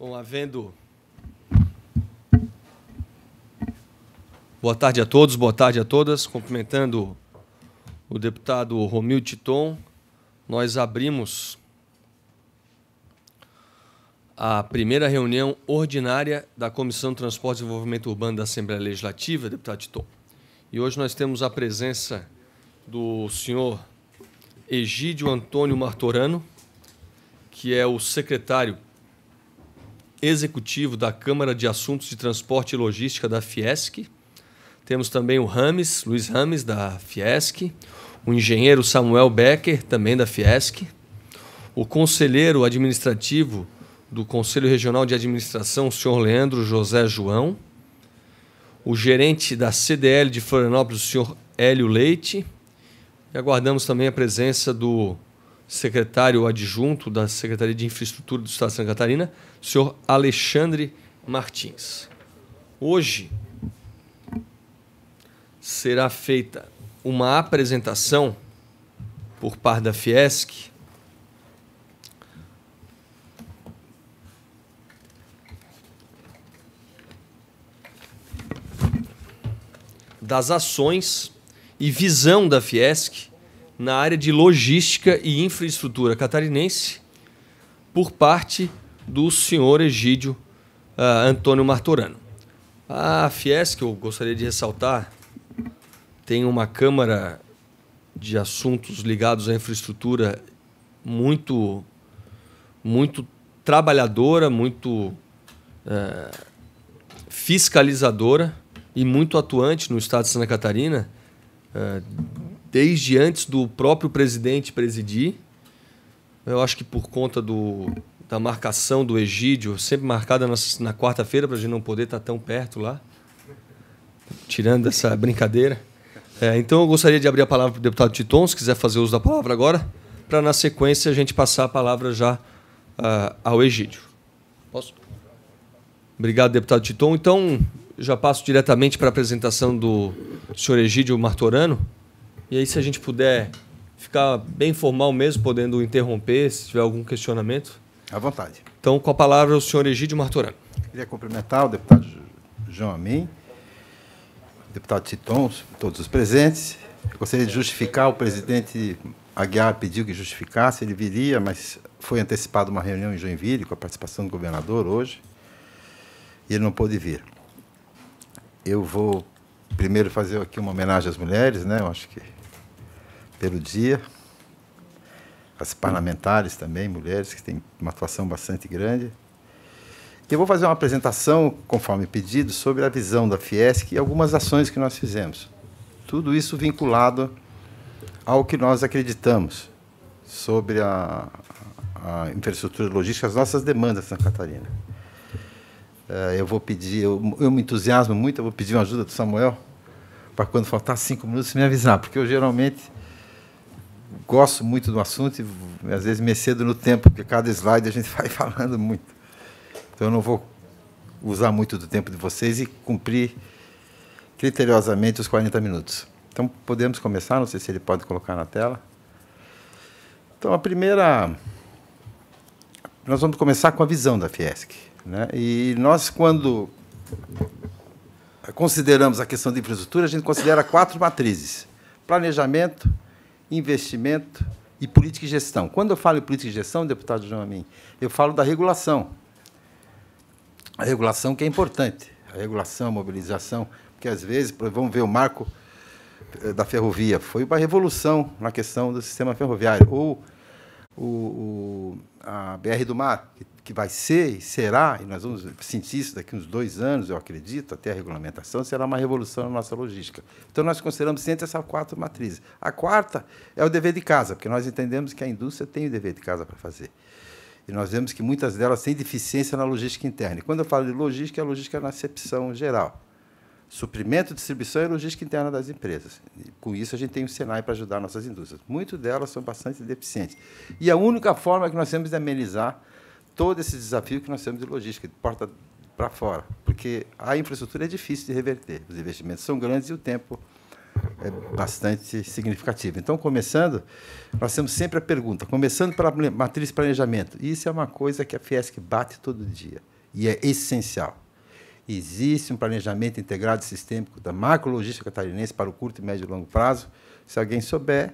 Bom, havendo. Boa tarde a todos, boa tarde a todas. Cumprimentando o deputado Romil Titon, nós abrimos a primeira reunião ordinária da Comissão de Transporte e Desenvolvimento Urbano da Assembleia Legislativa, deputado Titon. E hoje nós temos a presença do senhor Egídio Antônio Martorano, que é o secretário executivo da Câmara de Assuntos de Transporte e Logística da Fiesc. Temos também o Rames, Luiz Rames, da Fiesc. O engenheiro Samuel Becker, também da Fiesc. O conselheiro administrativo do Conselho Regional de Administração, o senhor Leandro José João. O gerente da CDL de Florianópolis, o senhor Hélio Leite. E aguardamos também a presença do secretário adjunto da Secretaria de Infraestrutura do Estado de Santa Catarina, o senhor Alexandre Martins. Hoje será feita uma apresentação por par da Fiesc das ações e visão da Fiesc na área de logística e infraestrutura catarinense por parte do senhor Egídio uh, Antônio Martorano. A que eu gostaria de ressaltar, tem uma Câmara de assuntos ligados à infraestrutura muito, muito trabalhadora, muito uh, fiscalizadora e muito atuante no estado de Santa Catarina. Uh, desde antes do próprio presidente presidir. Eu acho que por conta do, da marcação do Egídio, sempre marcada na, na quarta-feira, para a gente não poder estar tá tão perto lá, tirando essa brincadeira. É, então eu gostaria de abrir a palavra para o deputado Titon, se quiser fazer uso da palavra agora, para na sequência a gente passar a palavra já uh, ao Egídio. Posso? Obrigado, deputado Titon. Então, já passo diretamente para a apresentação do senhor Egídio Martorano. E aí, se a gente puder ficar bem formal mesmo, podendo interromper se tiver algum questionamento. À vontade. Então, com a palavra, o senhor Egídio Martorano. Queria cumprimentar o deputado João Amin, o deputado Titon, todos os presentes. Eu gostaria de justificar, o presidente Aguiar pediu que justificasse, ele viria, mas foi antecipada uma reunião em Joinville com a participação do governador hoje, e ele não pôde vir. Eu vou primeiro fazer aqui uma homenagem às mulheres, né? Eu acho que pelo dia. As parlamentares também, mulheres, que têm uma atuação bastante grande. Eu vou fazer uma apresentação, conforme pedido, sobre a visão da Fiesc e algumas ações que nós fizemos. Tudo isso vinculado ao que nós acreditamos sobre a, a infraestrutura logística, as nossas demandas Santa Catarina. Eh, eu vou pedir, eu, eu me entusiasmo muito, eu vou pedir uma ajuda do Samuel para quando faltar cinco minutos me avisar, porque eu geralmente gosto muito do assunto e às vezes me cedo no tempo, porque cada slide a gente vai falando muito. Então eu não vou usar muito do tempo de vocês e cumprir criteriosamente os 40 minutos. Então podemos começar, não sei se ele pode colocar na tela. Então a primeira nós vamos começar com a visão da Fiesc, né? E nós quando consideramos a questão de infraestrutura, a gente considera quatro matrizes: planejamento, investimento e política e gestão. Quando eu falo em política e gestão, deputado João Amin, eu falo da regulação. A regulação que é importante. A regulação, a mobilização, porque às vezes, vamos ver o marco eh, da ferrovia, foi uma revolução na questão do sistema ferroviário. Ou o, o, a BR do Mar, que, que, vai ser e será, e nós vamos sentir isso daqui uns dois anos, eu acredito, até a regulamentação, será uma revolução na nossa logística. Então, nós consideramos sempre essas quatro matrizes. A quarta é o dever de casa, porque nós entendemos que a indústria tem o dever de casa para fazer. E nós vemos que muitas delas têm deficiência na logística interna. E quando eu falo de logística, é logística na acepção geral suprimento, distribuição e logística interna das empresas. E com isso, a gente tem o Senai para ajudar nossas indústrias. Muitas delas são bastante deficientes. E a única forma que nós temos de amenizar todo esse desafio que nós temos de logística, de porta para fora, porque a infraestrutura é difícil de reverter. Os investimentos são grandes e o tempo é bastante significativo. Então, começando, nós temos sempre a pergunta, começando pela matriz planejamento. Isso é uma coisa que a Fiesc bate todo dia e é essencial Existe um planejamento integrado sistêmico da macrologística catarinense para o curto, médio e longo prazo. Se alguém souber,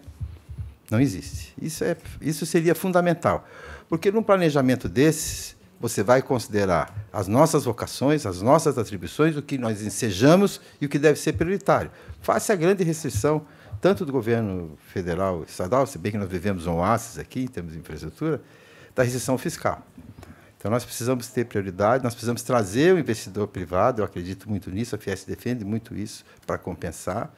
não existe. Isso, é, isso seria fundamental. Porque num planejamento desses, você vai considerar as nossas vocações, as nossas atribuições, o que nós ensejamos e o que deve ser prioritário. Faça a grande restrição, tanto do governo federal estadual, se bem que nós vivemos um oásis aqui, em termos de infraestrutura, da restrição fiscal. Então, nós precisamos ter prioridade, nós precisamos trazer o investidor privado, eu acredito muito nisso, a Fies defende muito isso para compensar.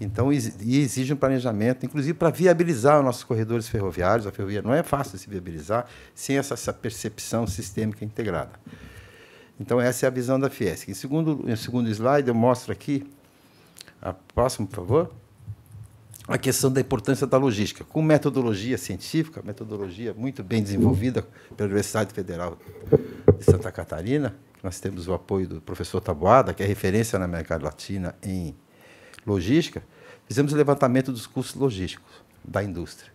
Então, e exige um planejamento, inclusive para viabilizar os nossos corredores ferroviários. A ferrovia não é fácil de se viabilizar sem essa, essa percepção sistêmica integrada. Então, essa é a visão da Fiesc. Em segundo, em segundo slide, eu mostro aqui. A ah, próximo, por favor a questão da importância da logística, com metodologia científica, metodologia muito bem desenvolvida pela Universidade Federal de Santa Catarina. Nós temos o apoio do professor Taboada, que é referência na América Latina em logística. Fizemos o levantamento dos custos logísticos da indústria.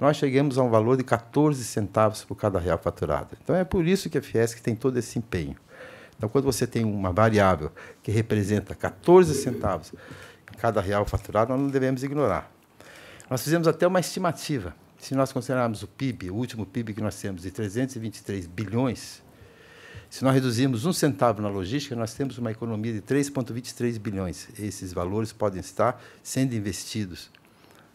Nós chegamos a um valor de 14 centavos por cada real faturado. Então é por isso que a Fiesc tem todo esse empenho. Então, quando você tem uma variável que representa 14 centavos em cada real faturado, nós não devemos ignorar. Nós fizemos até uma estimativa. Se nós considerarmos o PIB, o último PIB que nós temos, de 323 bilhões, se nós reduzirmos um centavo na logística, nós temos uma economia de 3,23 bilhões. Esses valores podem estar sendo investidos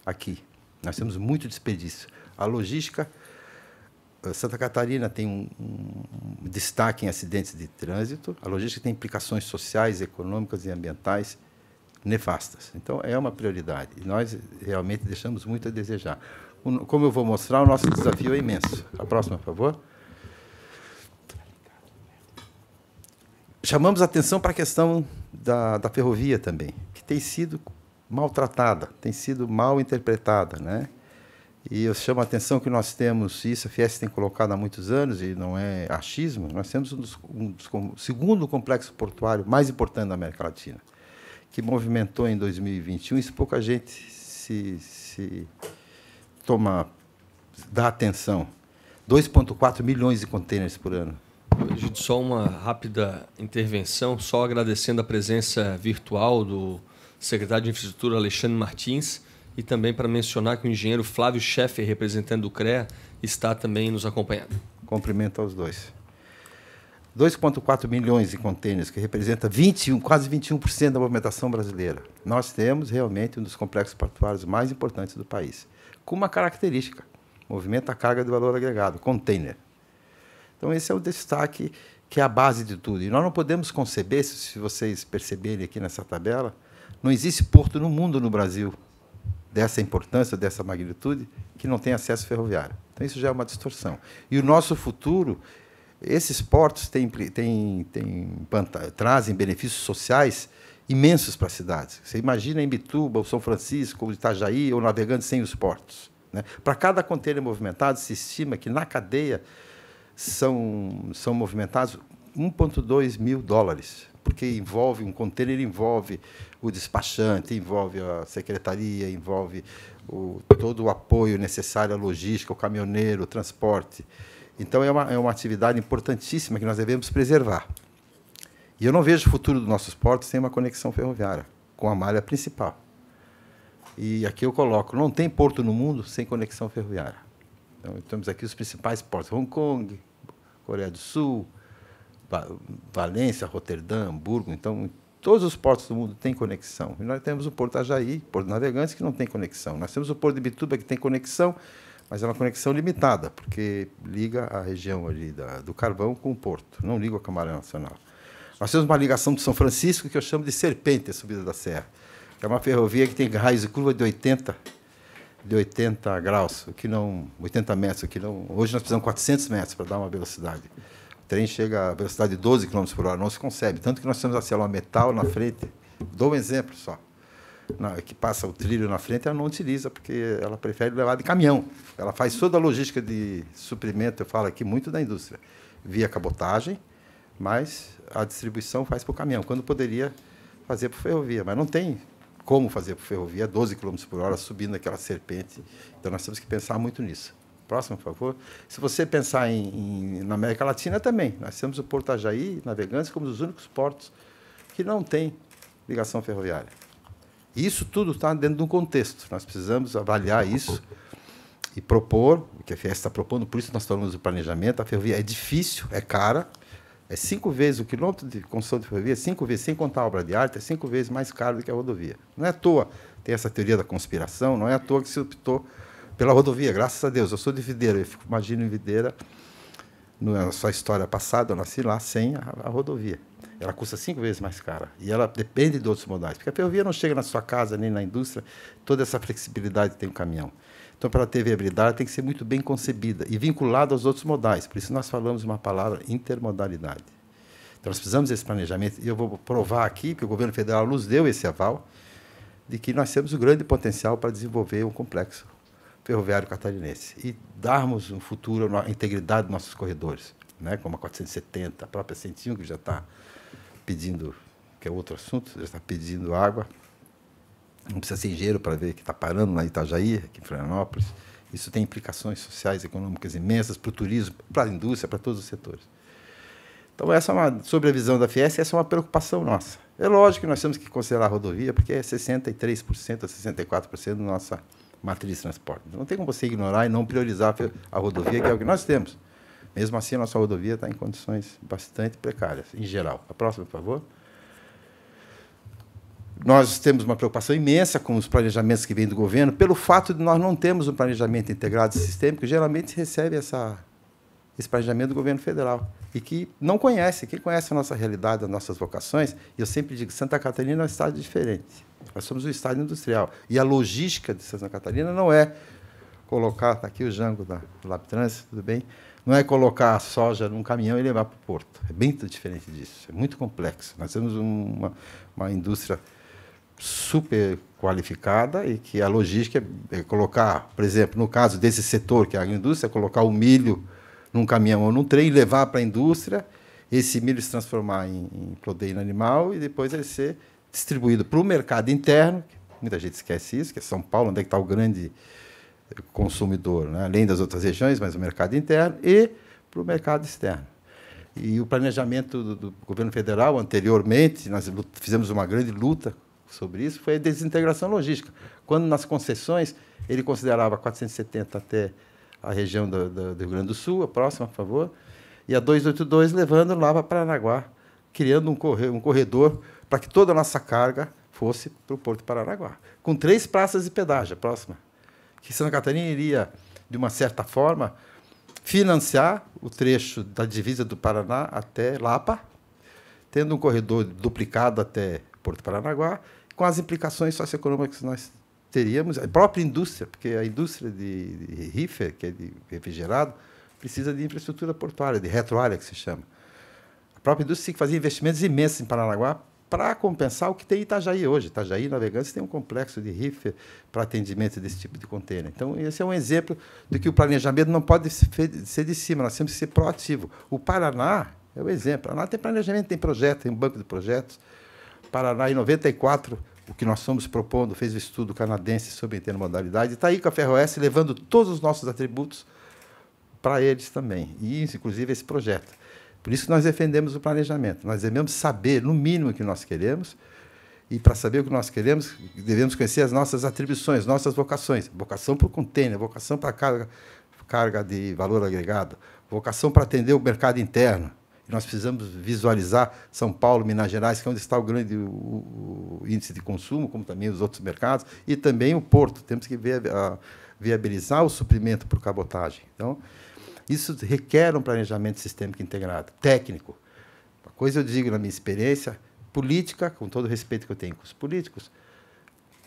aqui. Nós temos muito desperdício. A logística, eh, Santa Catarina tem um, um destaque em acidentes de trânsito. A logística tem implicações sociais, econômicas e ambientais nefastas. Então, é uma prioridade. E nós realmente deixamos muito a desejar. Como eu vou mostrar, o nosso desafio é imenso. A próxima, por favor. Chamamos atenção para a questão da, da ferrovia também, que tem sido maltratada, tem sido mal interpretada. Né? E eu chamo a atenção que nós temos, isso a Fies tem colocado há muitos anos, e não é achismo, nós temos um dos, um dos, um, segundo complexo portuário mais importante da América Latina que movimentou em 2021, isso pouca gente se, se toma, dá atenção. 2,4 milhões de contêineres por ano. Gente, só uma rápida intervenção, só agradecendo a presença virtual do secretário de Infraestrutura Alexandre Martins e também para mencionar que o engenheiro Flávio Scheffer, representante do CREA, está também nos acompanhando. Cumprimento aos dois. 2,4 milhões de contêineres, que representa 21, quase 21% da movimentação brasileira. Nós temos realmente um dos complexos portuários mais importantes do país, com uma característica: movimenta a carga de valor agregado, contêiner. Então, esse é o destaque que é a base de tudo. E nós não podemos conceber, se vocês perceberem aqui nessa tabela, não existe porto no mundo, no Brasil, dessa importância, dessa magnitude, que não tem acesso ferroviário. Então, isso já é uma distorção. E o nosso futuro esses portos têm, têm, têm, trazem benefícios sociais imensos para as cidades. Você imagina em Bituba, ou São Francisco, ou Itajaí, ou navegando sem os portos. Né? Para cada contêiner movimentado, se estima que na cadeia são, são movimentados 1,2 mil dólares, porque envolve um contêiner envolve o despachante, envolve a secretaria, envolve o, todo o apoio necessário à logística, o caminhoneiro, o transporte. Então, é uma, é uma atividade importantíssima que nós devemos preservar. E eu não vejo o futuro dos nossos portos sem uma conexão ferroviária com a malha principal. E aqui eu coloco: não tem porto no mundo sem conexão ferroviária. Então, temos aqui os principais portos: Hong Kong, Coreia do Sul, Valência, Roterdã, Hamburgo. Então, todos os portos do mundo têm conexão. E nós temos o Porto Ajaí, Porto Navegantes, que não tem conexão. Nós temos o Porto de Bituba, que tem conexão mas é uma conexão limitada, porque liga a região ali da, do Carvão com o Porto, não liga a Camarão Nacional. Nós temos uma ligação de São Francisco que eu chamo de Serpente, a subida da serra. É uma ferrovia que tem raiz e curva de 80 de 80 graus, que não 80 metros, que não. Hoje nós precisamos 400 metros para dar uma velocidade. O trem chega a velocidade de 12 km por hora, não se concebe. Tanto que nós temos a célula metal na frente. Dou um exemplo só na, que passa o trilho na frente, ela não utiliza, porque ela prefere levar de caminhão. Ela faz toda a logística de suprimento, eu falo aqui muito da indústria, via cabotagem, mas a distribuição faz por caminhão, quando poderia fazer por ferrovia, mas não tem como fazer por ferrovia, 12 km por hora, subindo aquela serpente. Então nós temos que pensar muito nisso. Próximo, por favor. Se você pensar em, em na América Latina também, nós temos o Porto Ajaí, Navegantes, como dos únicos portos que não tem ligação ferroviária. Isso tudo está dentro de um contexto. Nós precisamos avaliar isso e propor, o que a FIES está propondo, por isso nós falamos do planejamento. A ferrovia é difícil, é cara, é cinco vezes o quilômetro de construção de ferrovia, é cinco vezes, sem contar a obra de arte, é cinco vezes mais caro do que a rodovia. Não é à toa tem essa teoria da conspiração, não é à toa que se optou pela rodovia, graças a Deus. Eu sou de Videira, eu fico, imagino em Videira, na é sua história passada, eu nasci lá sem a, a rodovia. Ela custa cinco vezes mais cara. E ela depende de outros modais. Porque a ferrovia não chega na sua casa nem na indústria, toda essa flexibilidade que tem o caminhão. Então, para ter viabilidade, tem que ser muito bem concebida e vinculada aos outros modais. Por isso, nós falamos uma palavra intermodalidade. Então, nós precisamos desse planejamento. E eu vou provar aqui, que o governo federal nos deu esse aval, de que nós temos um grande potencial para desenvolver um complexo ferroviário catarinense e darmos um futuro à integridade dos nossos corredores, né? como a 470, a própria 101, que já está pedindo, que é outro assunto, já está pedindo água. Não precisa ser engenheiro para ver que está parando na Itajaí, aqui em Florianópolis. Isso tem implicações sociais, econômicas imensas para o turismo, para a indústria, para todos os setores. Então, essa é uma, sobre a visão da Fies, essa é uma preocupação nossa. É lógico que nós temos que considerar a rodovia, porque é 63% a 64% da nossa matriz de transporte. Não tem como você ignorar e não priorizar a rodovia, que é o que nós temos. Mesmo assim, a nossa rodovia está em condições bastante precárias, em geral. A próxima, por favor. Nós temos uma preocupação imensa com os planejamentos que vêm do governo, pelo fato de nós não termos um planejamento integrado e sistêmico, geralmente recebe essa, esse planejamento do governo federal e que não conhece, quem conhece a nossa realidade, as nossas vocações, E eu sempre digo, Santa Catarina é um estado diferente. Nós somos um estado industrial e a logística de Santa Catarina não é colocar está aqui o Jango da Lab tudo bem? não é colocar a soja num caminhão e levar para o porto. É bem diferente disso. É muito complexo. Nós temos uma, uma indústria super qualificada e que a logística é, é colocar, por exemplo, no caso desse setor, que é a agroindústria, é colocar o milho num caminhão ou num trem, levar para a indústria, esse milho se transformar em, em proteína animal e depois ele ser distribuído para o mercado interno. Muita gente esquece isso, que é São Paulo, onde é está o grande consumidor, né? além das outras regiões, mas o mercado interno e para o mercado externo. E o planejamento do, do governo federal, anteriormente, nós fizemos uma grande luta sobre isso, foi a desintegração logística. Quando nas concessões, ele considerava 470 até a região do, do, do Rio Grande do Sul, a próxima, por favor, e a 282 levando lá para Paranaguá, criando um corredor, um corredor para que toda a nossa carga fosse para o Porto de Paranaguá, com três praças de pedágio. Próxima que Santa Catarina iria, de uma certa forma, financiar o trecho da divisa do Paraná até Lapa, tendo um corredor duplicado até Porto Paranaguá, com as implicações socioeconômicas que nós teríamos, a própria indústria, porque a indústria de, de rife, que é de refrigerado, precisa de infraestrutura portuária, de retroalha que se chama. A própria indústria tem que fazer investimentos imensos em Paranaguá para compensar o que tem Itajaí hoje. Itajaí, navegantes tem um complexo de rifa para atendimento desse tipo de container. Então, esse é um exemplo de que o planejamento não pode ser de cima, nós temos que ser proativo. O Paraná é o um exemplo. O Paraná tem planejamento, tem projeto, tem um banco de projetos. Paraná, em 94, o que nós estamos propondo, fez o um estudo canadense sobre intermodalidade. Está aí com a Ferroeste levando todos os nossos atributos para eles também, e inclusive esse projeto. Por isso que nós defendemos o planejamento. Nós devemos saber, no mínimo, o que nós queremos. E para saber o que nós queremos, devemos conhecer as nossas atribuições, nossas vocações. Vocação para o container, vocação para carga, carga de valor agregado, vocação para atender o mercado interno. E nós precisamos visualizar São Paulo, Minas Gerais, que é onde está o grande o, o índice de consumo, como também os outros mercados, e também o porto. Temos que ver, a, ah, viabilizar o suprimento por cabotagem. Então, isso requer um planejamento sistêmico integrado, técnico. Uma coisa eu digo na minha experiência, política, com todo o respeito que eu tenho com os políticos,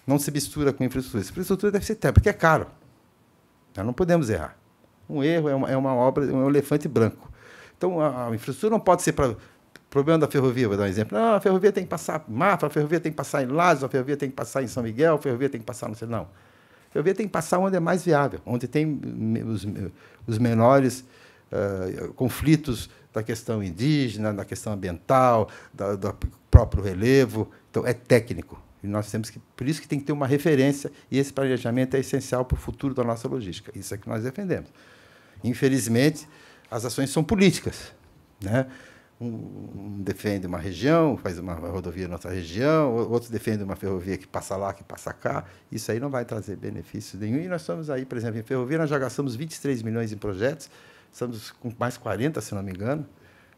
não se mistura com infraestrutura. infraestrutura deve ser técnica, porque é caro. Nós não podemos errar. Um erro é uma, é uma obra, é um elefante branco. Então, a, a infraestrutura não pode ser para problema da ferrovia, vou dar um exemplo. Não, a ferrovia tem que passar Mafra, a ferrovia tem que passar em Lázaro, a ferrovia tem que passar em São Miguel, a ferrovia tem que passar não sei não. Eu vejo tem que passar onde é mais viável, onde tem os, os menores uh, conflitos da questão indígena, da questão ambiental, da, do próprio relevo. Então, é técnico. E nós temos que, por isso que tem que ter uma referência, e esse planejamento é essencial para o futuro da nossa logística. Isso é que nós defendemos. Infelizmente, as ações são políticas. Né? um, defende uma região, faz uma rodovia na nossa região, outro defende uma ferrovia que passa lá, que passa cá. Isso aí não vai trazer benefício nenhum. E nós estamos aí, por exemplo, em ferrovia, nós já gastamos 23 milhões em projetos, estamos com mais 40, se não me engano.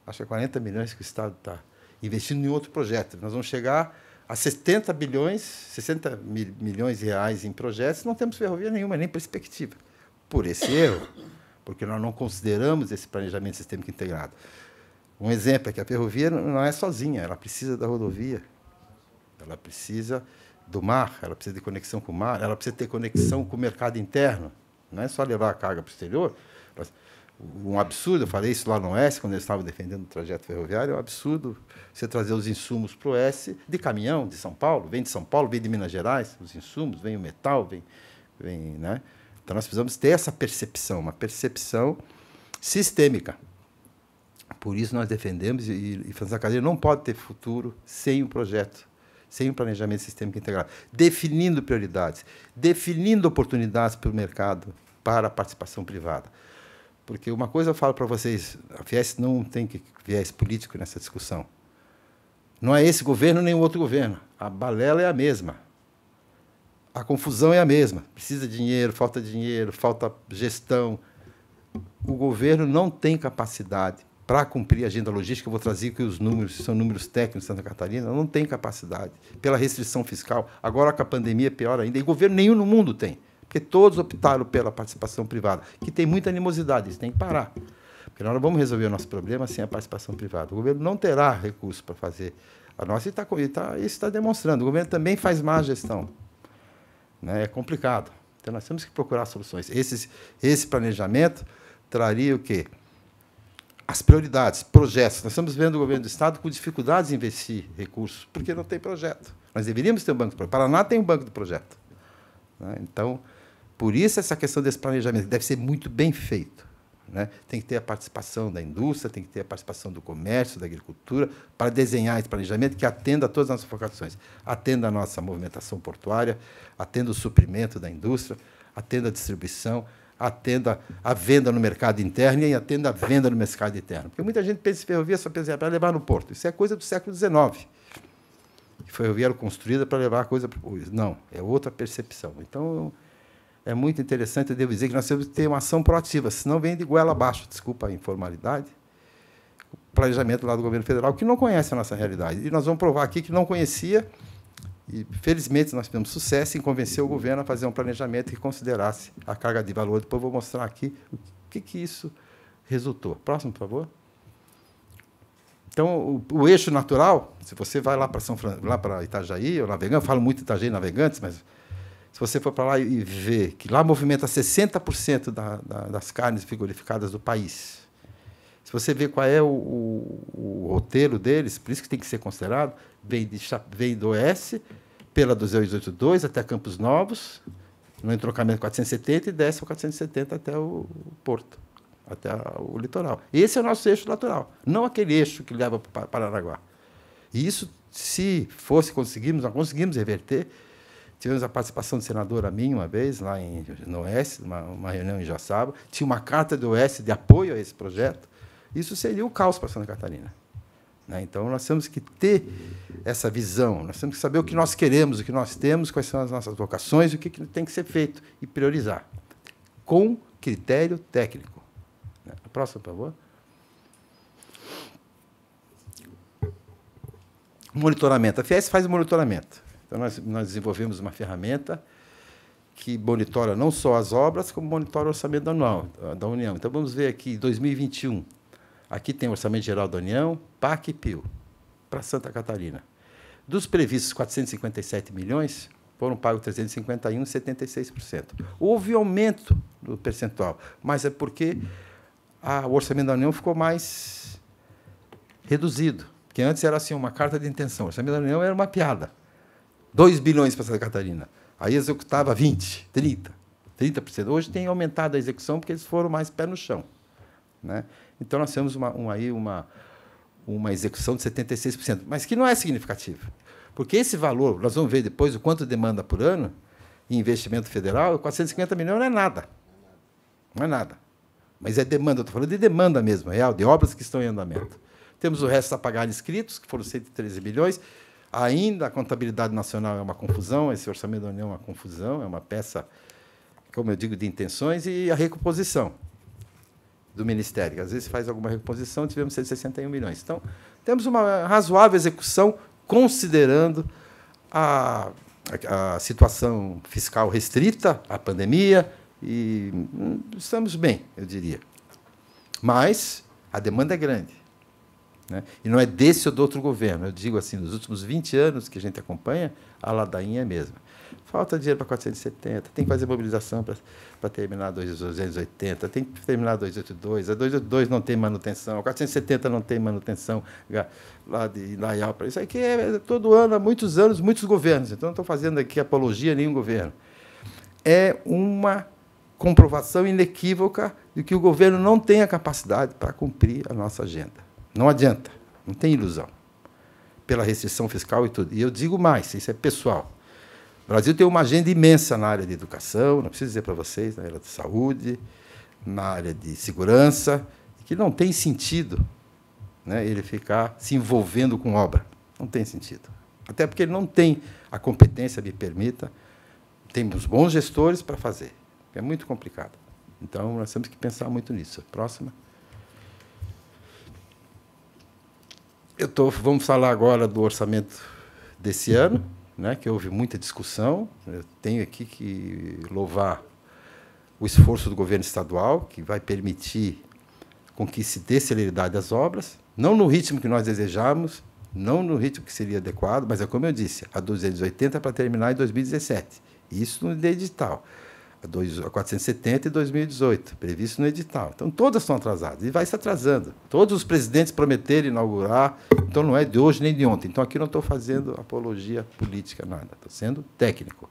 Acho que é 40 milhões que o Estado está investindo em outro projeto. Nós vamos chegar a 70 bilhões, 60 mil, milhões de reais em projetos, não temos ferrovia nenhuma, nem perspectiva. Por esse erro, porque nós não consideramos esse planejamento sistêmico integrado. Um exemplo é que a ferrovia não é sozinha, ela precisa da rodovia, ela precisa do mar, ela precisa de conexão com o mar, ela precisa ter conexão com o mercado interno. Não é só levar a carga para o exterior. Um absurdo, eu falei isso lá no Oeste, quando eu estava defendendo o trajeto ferroviário, é um absurdo você trazer os insumos para o Oeste de caminhão, de São Paulo, vem de São Paulo, vem de Minas Gerais, os insumos, vem o metal, vem. vem né? Então nós precisamos ter essa percepção, uma percepção sistêmica. Por isso nós defendemos e, e a Cadeira não pode ter futuro sem o um projeto, sem o um planejamento sistêmico integrado, definindo prioridades, definindo oportunidades para o mercado, para a participação privada. Porque uma coisa eu falo para vocês, a FIES não tem que viés político nessa discussão. Não é esse governo nem o outro governo. A balela é a mesma. A confusão é a mesma. Precisa de dinheiro, falta dinheiro, falta gestão. O governo não tem capacidade para cumprir a agenda logística, eu vou trazer que os números são números técnicos de Santa Catarina, não tem capacidade, pela restrição fiscal. Agora com a pandemia, pior ainda. E governo nenhum no mundo tem, porque todos optaram pela participação privada, que tem muita animosidade, isso tem que parar. Porque nós não vamos resolver o nosso problema sem a participação privada. O governo não terá recurso para fazer a nossa, e tá, tá, isso está demonstrando. O governo também faz má gestão. Né? É complicado. Então nós temos que procurar soluções. Esse, esse planejamento traria o quê? as prioridades, projetos. Nós estamos vendo o governo do Estado com dificuldades em investir recursos, porque não tem projeto. Nós deveríamos ter um banco de projeto. Paraná tem um banco de projeto. Né? Então, por isso essa questão desse planejamento, que deve ser muito bem feito. Né? Tem que ter a participação da indústria, tem que ter a participação do comércio, da agricultura, para desenhar esse planejamento que atenda a todas as nossas vocações. Atenda a nossa movimentação portuária, atenda o suprimento da indústria, atenda a distribuição, atenda a venda no mercado interno e atenda a venda no mercado interno, Porque muita gente pensa em ferrovia só pensa para levar no porto. Isso é coisa do século XIX. Ferrovia era construída para levar a coisa para o Não, é outra percepção. Então, é muito interessante, eu devo dizer, que nós temos que ter uma ação proativa, senão vem de goela abaixo, desculpa a informalidade, o planejamento lá do governo federal, que não conhece a nossa realidade. E nós vamos provar aqui que não conhecia e, felizmente, nós tivemos sucesso em convencer o governo a fazer um planejamento que considerasse a carga de valor. Depois vou mostrar aqui o que, que isso resultou. Próximo, por favor. Então, o, o eixo natural, se você vai lá para São Fran... lá para Itajaí, ou navegante, eu falo muito Itajaí navegantes, mas se você for para lá e ver que lá movimenta 60% da, da, das carnes frigorificadas do país, você vê qual é o, o, o roteiro deles, por isso que tem que ser considerado, vem, de, vem do S, pela 282 até Campos Novos, no entrocamento 470 e desce o 470 até o porto, até o litoral. Esse é o nosso eixo lateral, não aquele eixo que leva para Paranaguá. E isso, se fosse conseguirmos, nós conseguimos reverter. Tivemos a participação do senador a mim uma vez, lá em, no Oeste, uma, uma reunião em Jaçaba. Tinha uma carta do Oeste de apoio a esse projeto. Isso seria o caos para Santa Catarina. Né? Então, nós temos que ter essa visão, nós temos que saber o que nós queremos, o que nós temos, quais são as nossas vocações, o que, que tem que ser feito e priorizar, com critério técnico. Né? A próxima, por favor. Monitoramento. A FIES faz monitoramento. Então, nós, nós desenvolvemos uma ferramenta que monitora não só as obras, como monitora o orçamento anual da União. Então, vamos ver aqui, 2021, Aqui tem o Orçamento Geral da União, PAC e PIO, para Santa Catarina. Dos previstos 457 milhões, foram pagos 351, 76%. Houve aumento do percentual, mas é porque a, o orçamento da União ficou mais reduzido. Porque antes era assim, uma carta de intenção. O orçamento da União era uma piada. 2 bilhões para Santa Catarina. Aí executava 20, 30, 30%. Hoje tem aumentado a execução porque eles foram mais pé no chão. Né? Então, nós temos uma, uma, aí uma, uma execução de 76%, mas que não é significativa. Porque esse valor, nós vamos ver depois o quanto demanda por ano em investimento federal, 450 milhões não é nada. Não é nada. Mas é demanda, estou falando de demanda mesmo, real, de obras que estão em andamento. Temos o resto a pagar inscritos, que foram 113 bilhões. Ainda a contabilidade nacional é uma confusão, esse orçamento da União é uma confusão, é uma peça, como eu digo, de intenções e a recomposição do Ministério. Às vezes faz alguma reposição, tivemos 161 milhões. Então, temos uma razoável execução, considerando a, a, a situação fiscal restrita, a pandemia, e hum, estamos bem, eu diria. Mas a demanda é grande. Né? E não é desse ou do outro governo. Eu digo assim, nos últimos 20 anos que a gente acompanha, a ladainha é a mesma falta dinheiro para 470, tem que fazer mobilização para terminar 280, tem que terminar 282, a 282 não tem manutenção, a 470 não tem manutenção lá de para Isso aqui é, é todo ano, há muitos anos, muitos governos, então não estou fazendo aqui apologia a nenhum governo. É uma comprovação inequívoca de que o governo não tem a capacidade para cumprir a nossa agenda. Não adianta, não tem ilusão. Pela restrição fiscal e tudo. E eu digo mais, isso é pessoal o Brasil tem uma agenda imensa na área de educação, não preciso dizer para vocês, na área de saúde, na área de segurança, que não tem sentido né, ele ficar se envolvendo com obra. Não tem sentido. Até porque ele não tem a competência, me permita, temos bons gestores para fazer. É muito complicado. Então, nós temos que pensar muito nisso. Próxima. Eu tô, vamos falar agora do orçamento desse ano né, que houve muita discussão. Eu tenho aqui que louvar o esforço do governo estadual, que vai permitir com que se dê celeridade às obras, não no ritmo que nós desejamos, não no ritmo que seria adequado, mas é como eu disse, a 280 para terminar em 2017. Isso no digital a 470 e 2018, previsto no edital. Então, todas estão atrasadas e vai se atrasando. Todos os presidentes prometeram inaugurar, então não é de hoje nem de ontem. Então, aqui não estou fazendo apologia política, nada, estou sendo técnico.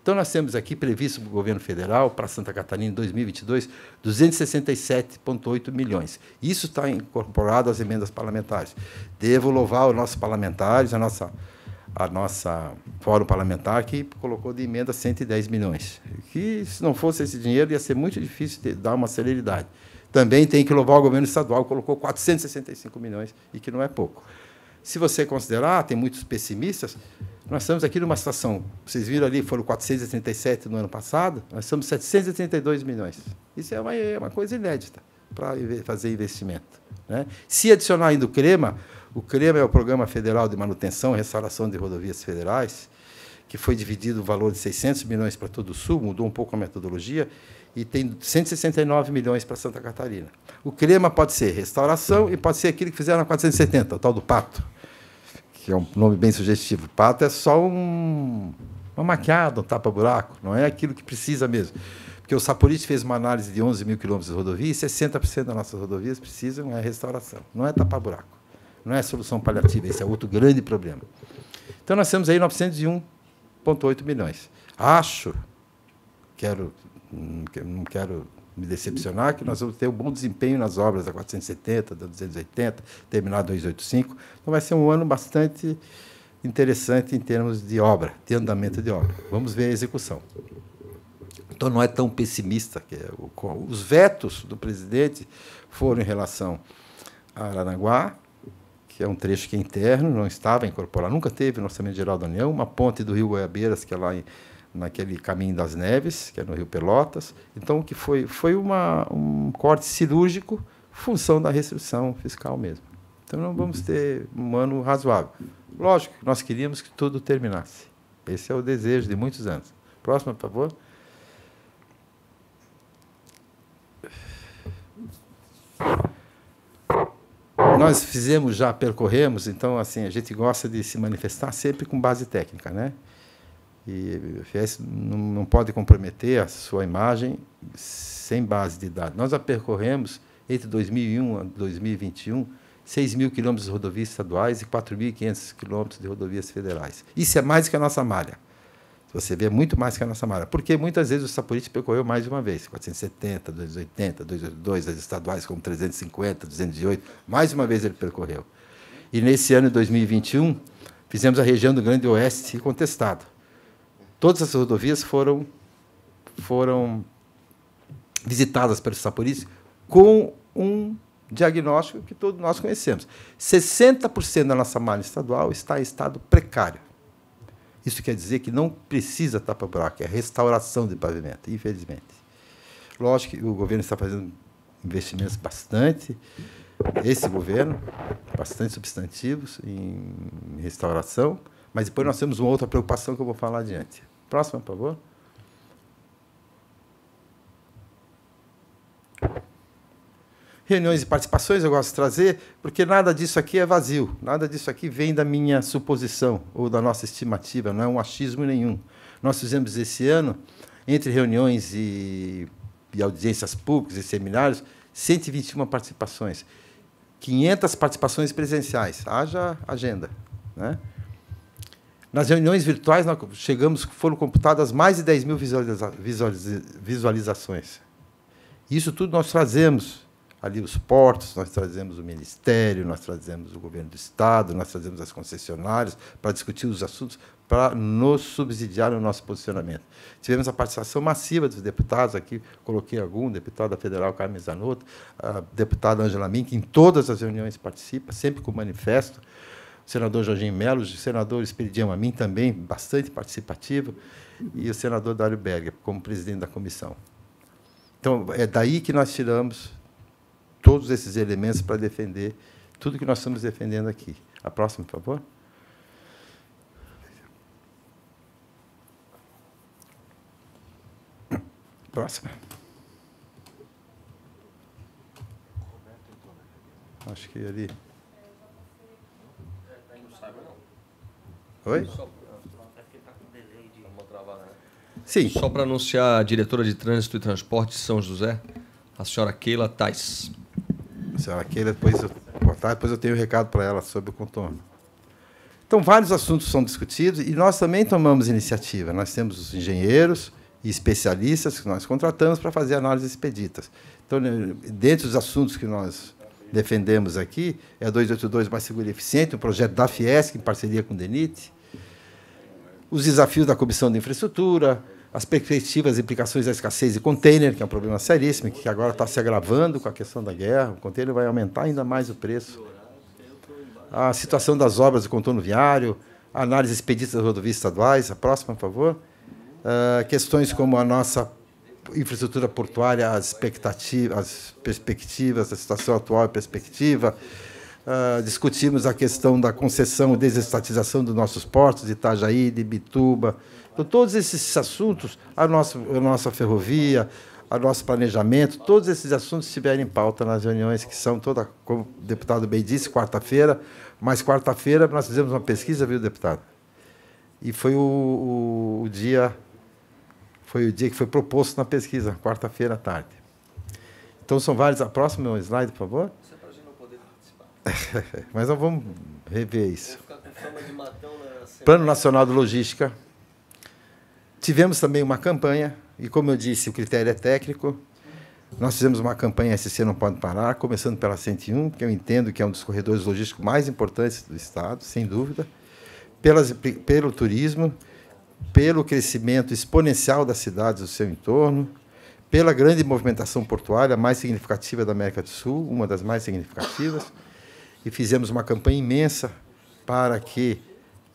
Então, nós temos aqui previsto para o governo federal, para Santa Catarina em 2022, 267,8 milhões. Isso está incorporado às emendas parlamentares. Devo louvar os nossos parlamentares, a nossa a nossa fórum parlamentar que colocou de emenda 110 milhões. Que se não fosse esse dinheiro ia ser muito difícil de dar uma celeridade. Também tem que louvar o governo estadual, colocou 465 milhões e que não é pouco. Se você considerar, ah, tem muitos pessimistas, nós estamos aqui numa situação, vocês viram ali, foram 437 no ano passado, nós estamos 732 milhões. Isso é uma, é uma coisa inédita para fazer investimento. Né? Se adicionar ainda o CREMA, o CREMA é o Programa Federal de Manutenção e Restauração de Rodovias Federais, que foi dividido o valor de 600 milhões para todo o Sul, mudou um pouco a metodologia, e tem 169 milhões para Santa Catarina. O CREMA pode ser restauração e pode ser aquilo que fizeram na 470, o tal do Pato, que é um nome bem sugestivo. Pato é só um, uma maquiada, um tapa-buraco, não é aquilo que precisa mesmo. Porque o Saporiti fez uma análise de 11 mil quilômetros de rodovia e 60% das nossas rodovias precisam é restauração, não é tapa-buraco. Não é solução paliativa, esse é outro grande problema. Então, nós temos aí 901,8 milhões. Acho, quero, hum, não quero me decepcionar, que nós vamos ter um bom desempenho nas obras da 470, da 280, terminar 285. Então, vai ser um ano bastante interessante em termos de obra, de andamento de obra. Vamos ver a execução. Então, não é tão pessimista. que Os vetos do presidente foram em relação a Aranaguá, que é um trecho que é interno, não estava incorporado, nunca teve no Orçamento Geral da União, uma ponte do Rio Goiabeiras, que é lá em, naquele Caminho das Neves, que é no Rio Pelotas. Então, que foi, foi uma, um corte cirúrgico, função da restrição fiscal mesmo. Então, não vamos uhum. ter um ano razoável. Lógico, nós queríamos que tudo terminasse. Esse é o desejo de muitos anos. Próximo, por favor nós fizemos já, percorremos, então assim, a gente gosta de se manifestar sempre com base técnica, né? E o FIES não pode comprometer a sua imagem sem base de dados. Nós já percorremos, entre 2001 a 2021, 6 mil quilômetros de rodovias estaduais e 4.500 quilômetros de rodovias federais. Isso é mais que a nossa malha. Você vê muito mais que a nossa mara. Porque muitas vezes o Sapuriti percorreu mais de uma vez, 470, 280, 282, as estaduais como 350, 208, mais uma vez ele percorreu. E nesse ano de 2021, fizemos a região do Grande Oeste contestado. Todas as rodovias foram foram visitadas pelo Sapuriti com um diagnóstico que todos nós conhecemos. 60% da nossa malha estadual está em estado precário. Isso quer dizer que não precisa tapa-buraco, é restauração de pavimento, infelizmente. Lógico que o governo está fazendo investimentos bastante, esse governo, bastante substantivos em restauração, mas depois nós temos uma outra preocupação que eu vou falar adiante. Próxima, por favor. reuniões e participações eu gosto de trazer, porque nada disso aqui é vazio, nada disso aqui vem da minha suposição ou da nossa estimativa, não é um achismo nenhum. Nós fizemos esse ano, entre reuniões e, e audiências públicas e seminários, 121 participações, 500 participações presenciais, haja agenda. Né? Nas reuniões virtuais, nós chegamos, foram computadas mais de 10 mil visualiza visualiza visualizações. Isso tudo nós trazemos ali os portos, nós trazemos o Ministério, nós trazemos o Governo do Estado, nós trazemos as concessionárias para discutir os assuntos, para nos subsidiar no nosso posicionamento. Tivemos a participação massiva dos deputados aqui, coloquei algum, deputada federal Carmen Zanotto, a deputada Angela Min, que em todas as reuniões participa, sempre com manifesto, o senador Jorginho Melo, o senador Espiridião Amin também, bastante participativo, e o senador Dário Berger, como presidente da comissão. Então, é daí que nós tiramos todos esses elementos para defender tudo que nós estamos defendendo aqui. A próxima, por favor. Próxima. Acho que ali. Oi? Sim. Só para anunciar a diretora de Trânsito e Transporte de São José, a senhora Keila Tais ela queira depois eu, depois eu tenho um recado para ela sobre o contorno. Então, vários assuntos são discutidos e nós também tomamos iniciativa. Nós temos os engenheiros e especialistas que nós contratamos para fazer análises expeditas. Então, né, dentre os assuntos que nós defendemos aqui, é a 282 mais segura e eficiente, um projeto da Fiesc em parceria com o DENIT, os desafios da Comissão de Infraestrutura, as perspectivas e implicações da escassez de container, que é um problema seríssimo, que agora está se agravando com a questão da guerra. O container vai aumentar ainda mais o preço. A situação das obras do contorno viário, a análise expedita das rodovias estaduais. A próxima, por favor. Uh, questões como a nossa infraestrutura portuária, as, expectativas, as perspectivas, a situação atual e perspectiva. Uh, discutimos a questão da concessão e desestatização dos nossos portos, de Itajaí, de Bituba, então, todos esses assuntos, a nossa, a nossa ferrovia, o nosso planejamento, todos esses assuntos estiverem em pauta nas reuniões que são toda, como o deputado bem disse, quarta-feira. Mas quarta-feira nós fizemos uma pesquisa, viu, deputado? E foi o, o, o dia foi o dia que foi proposto na pesquisa, quarta-feira à tarde. Então são vários. A próxima é slide, por favor. Isso é para a gente não poder participar. Mas nós vamos rever isso. Plano Nacional de Logística. Tivemos também uma campanha, e como eu disse, o critério é técnico. Nós fizemos uma campanha SC Não Pode Parar, começando pela 101, que eu entendo que é um dos corredores logísticos mais importantes do Estado, sem dúvida, pelas, pelo turismo, pelo crescimento exponencial das cidades do seu entorno, pela grande movimentação portuária, mais significativa da América do Sul, uma das mais significativas, e fizemos uma campanha imensa para que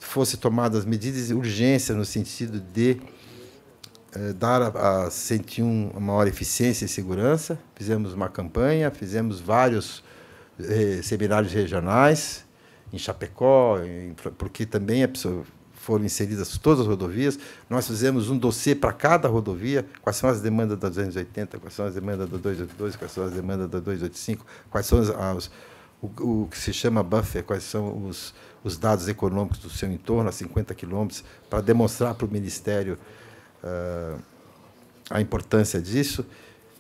fosse tomadas medidas de urgência no sentido de eh, dar a, a 101 maior eficiência e segurança. Fizemos uma campanha, fizemos vários eh, seminários regionais em Chapecó, em, porque também foram inseridas todas as rodovias. Nós fizemos um dossiê para cada rodovia, quais são as demandas da 280, quais são as demandas da 282, quais são as demandas da 285, quais são as, as o, o que se chama buffer, quais são os, os dados econômicos do seu entorno, a 50 quilômetros, para demonstrar para o Ministério uh, a importância disso.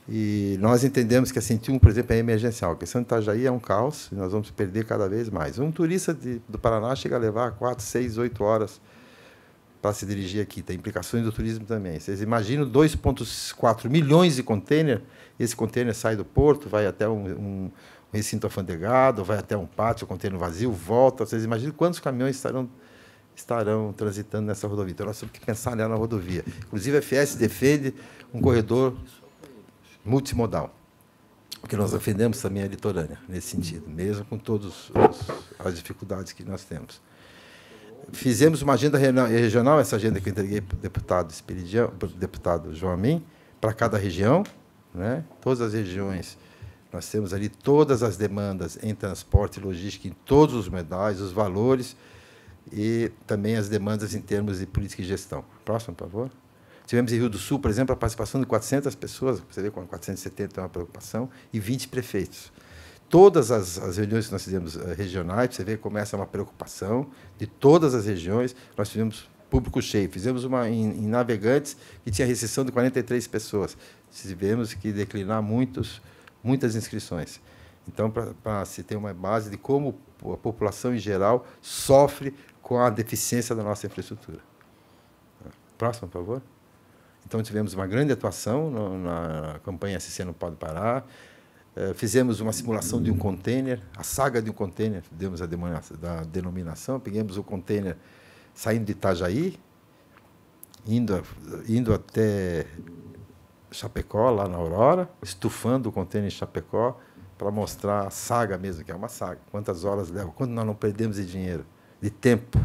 E nós entendemos que assim, a 101, por exemplo, é emergencial. A questão de Itajaí é um caos e nós vamos perder cada vez mais. Um turista de, do Paraná chega a levar 4, 6, 8 horas para se dirigir aqui. Tem implicações do turismo também. Vocês imaginam 2,4 milhões de contêiner Esse contêiner sai do porto, vai até um, um, me sinto afandegado, vai até um pátio, container vazio, volta. Vocês imaginam quantos caminhões estarão, estarão transitando nessa rodovia? Então, nós temos que pensar nela na rodovia. Inclusive, a FS defende um corredor multimodal. O que nós defendemos também a litorânea, nesse sentido, mesmo com todas as dificuldades que nós temos. Fizemos uma agenda regional, essa agenda que eu entreguei para o deputado, Espiridião, para o deputado João Amin, para cada região. Né? Todas as regiões nós temos ali todas as demandas em transporte e logística, em todos os medais, os valores e também as demandas em termos de política e gestão. Próximo, por favor. Tivemos em Rio do Sul, por exemplo, a participação de 400 pessoas, você vê com 470 é uma preocupação, e 20 prefeitos. Todas as, as reuniões que nós fizemos eh, regionais, você vê como essa é uma preocupação de todas as regiões. Nós tivemos público cheio, fizemos uma em, em Navegantes, que tinha recessão de 43 pessoas. Tivemos que declinar muitos muitas inscrições. Então, para se ter uma base de como a população em geral sofre com a deficiência da nossa infraestrutura. Próximo, por favor. Então, tivemos uma grande atuação no, na campanha SC Não Pode Parar. Eh, fizemos uma simulação de um container, a saga de um container, demos a da denominação, pegamos o container saindo de Itajaí, indo, indo até Chapecó, lá na Aurora, estufando o contêiner em Chapecó para mostrar a saga mesmo, que é uma saga. Quantas horas leva, quanto nós não perdemos de dinheiro, de tempo,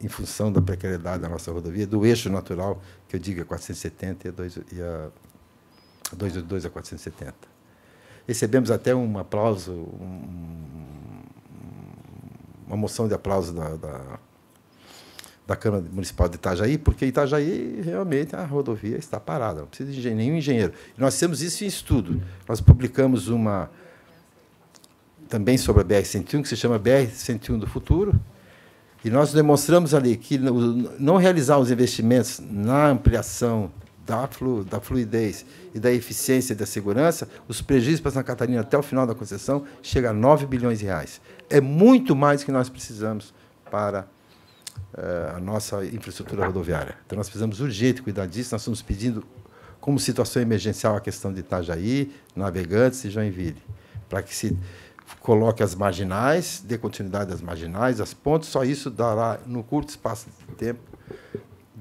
em função da precariedade da nossa rodovia, do eixo natural, que eu digo é 470 e a, 2, e a 282 a 470. Recebemos até um aplauso, um, uma moção de aplauso da, da da Câmara Municipal de Itajaí, porque Itajaí realmente a rodovia está parada, não precisa de nenhum engenheiro. nós temos isso em estudo. Nós publicamos uma também sobre a BR-101, que se chama BR-101 do Futuro, e nós demonstramos ali que não realizar os investimentos na ampliação da, flu, da fluidez e da eficiência e da segurança, os prejuízos para Santa Catarina até o final da concessão chegam a 9 bilhões de reais. É muito mais que nós precisamos para eh, a nossa infraestrutura rodoviária. Então, nós precisamos urgente cuidar disso. Nós estamos pedindo, como situação emergencial, a questão de Itajaí, Navegantes e Joinville, para que se coloque as marginais, dê continuidade às marginais, as pontes. Só isso dará, no curto espaço de tempo,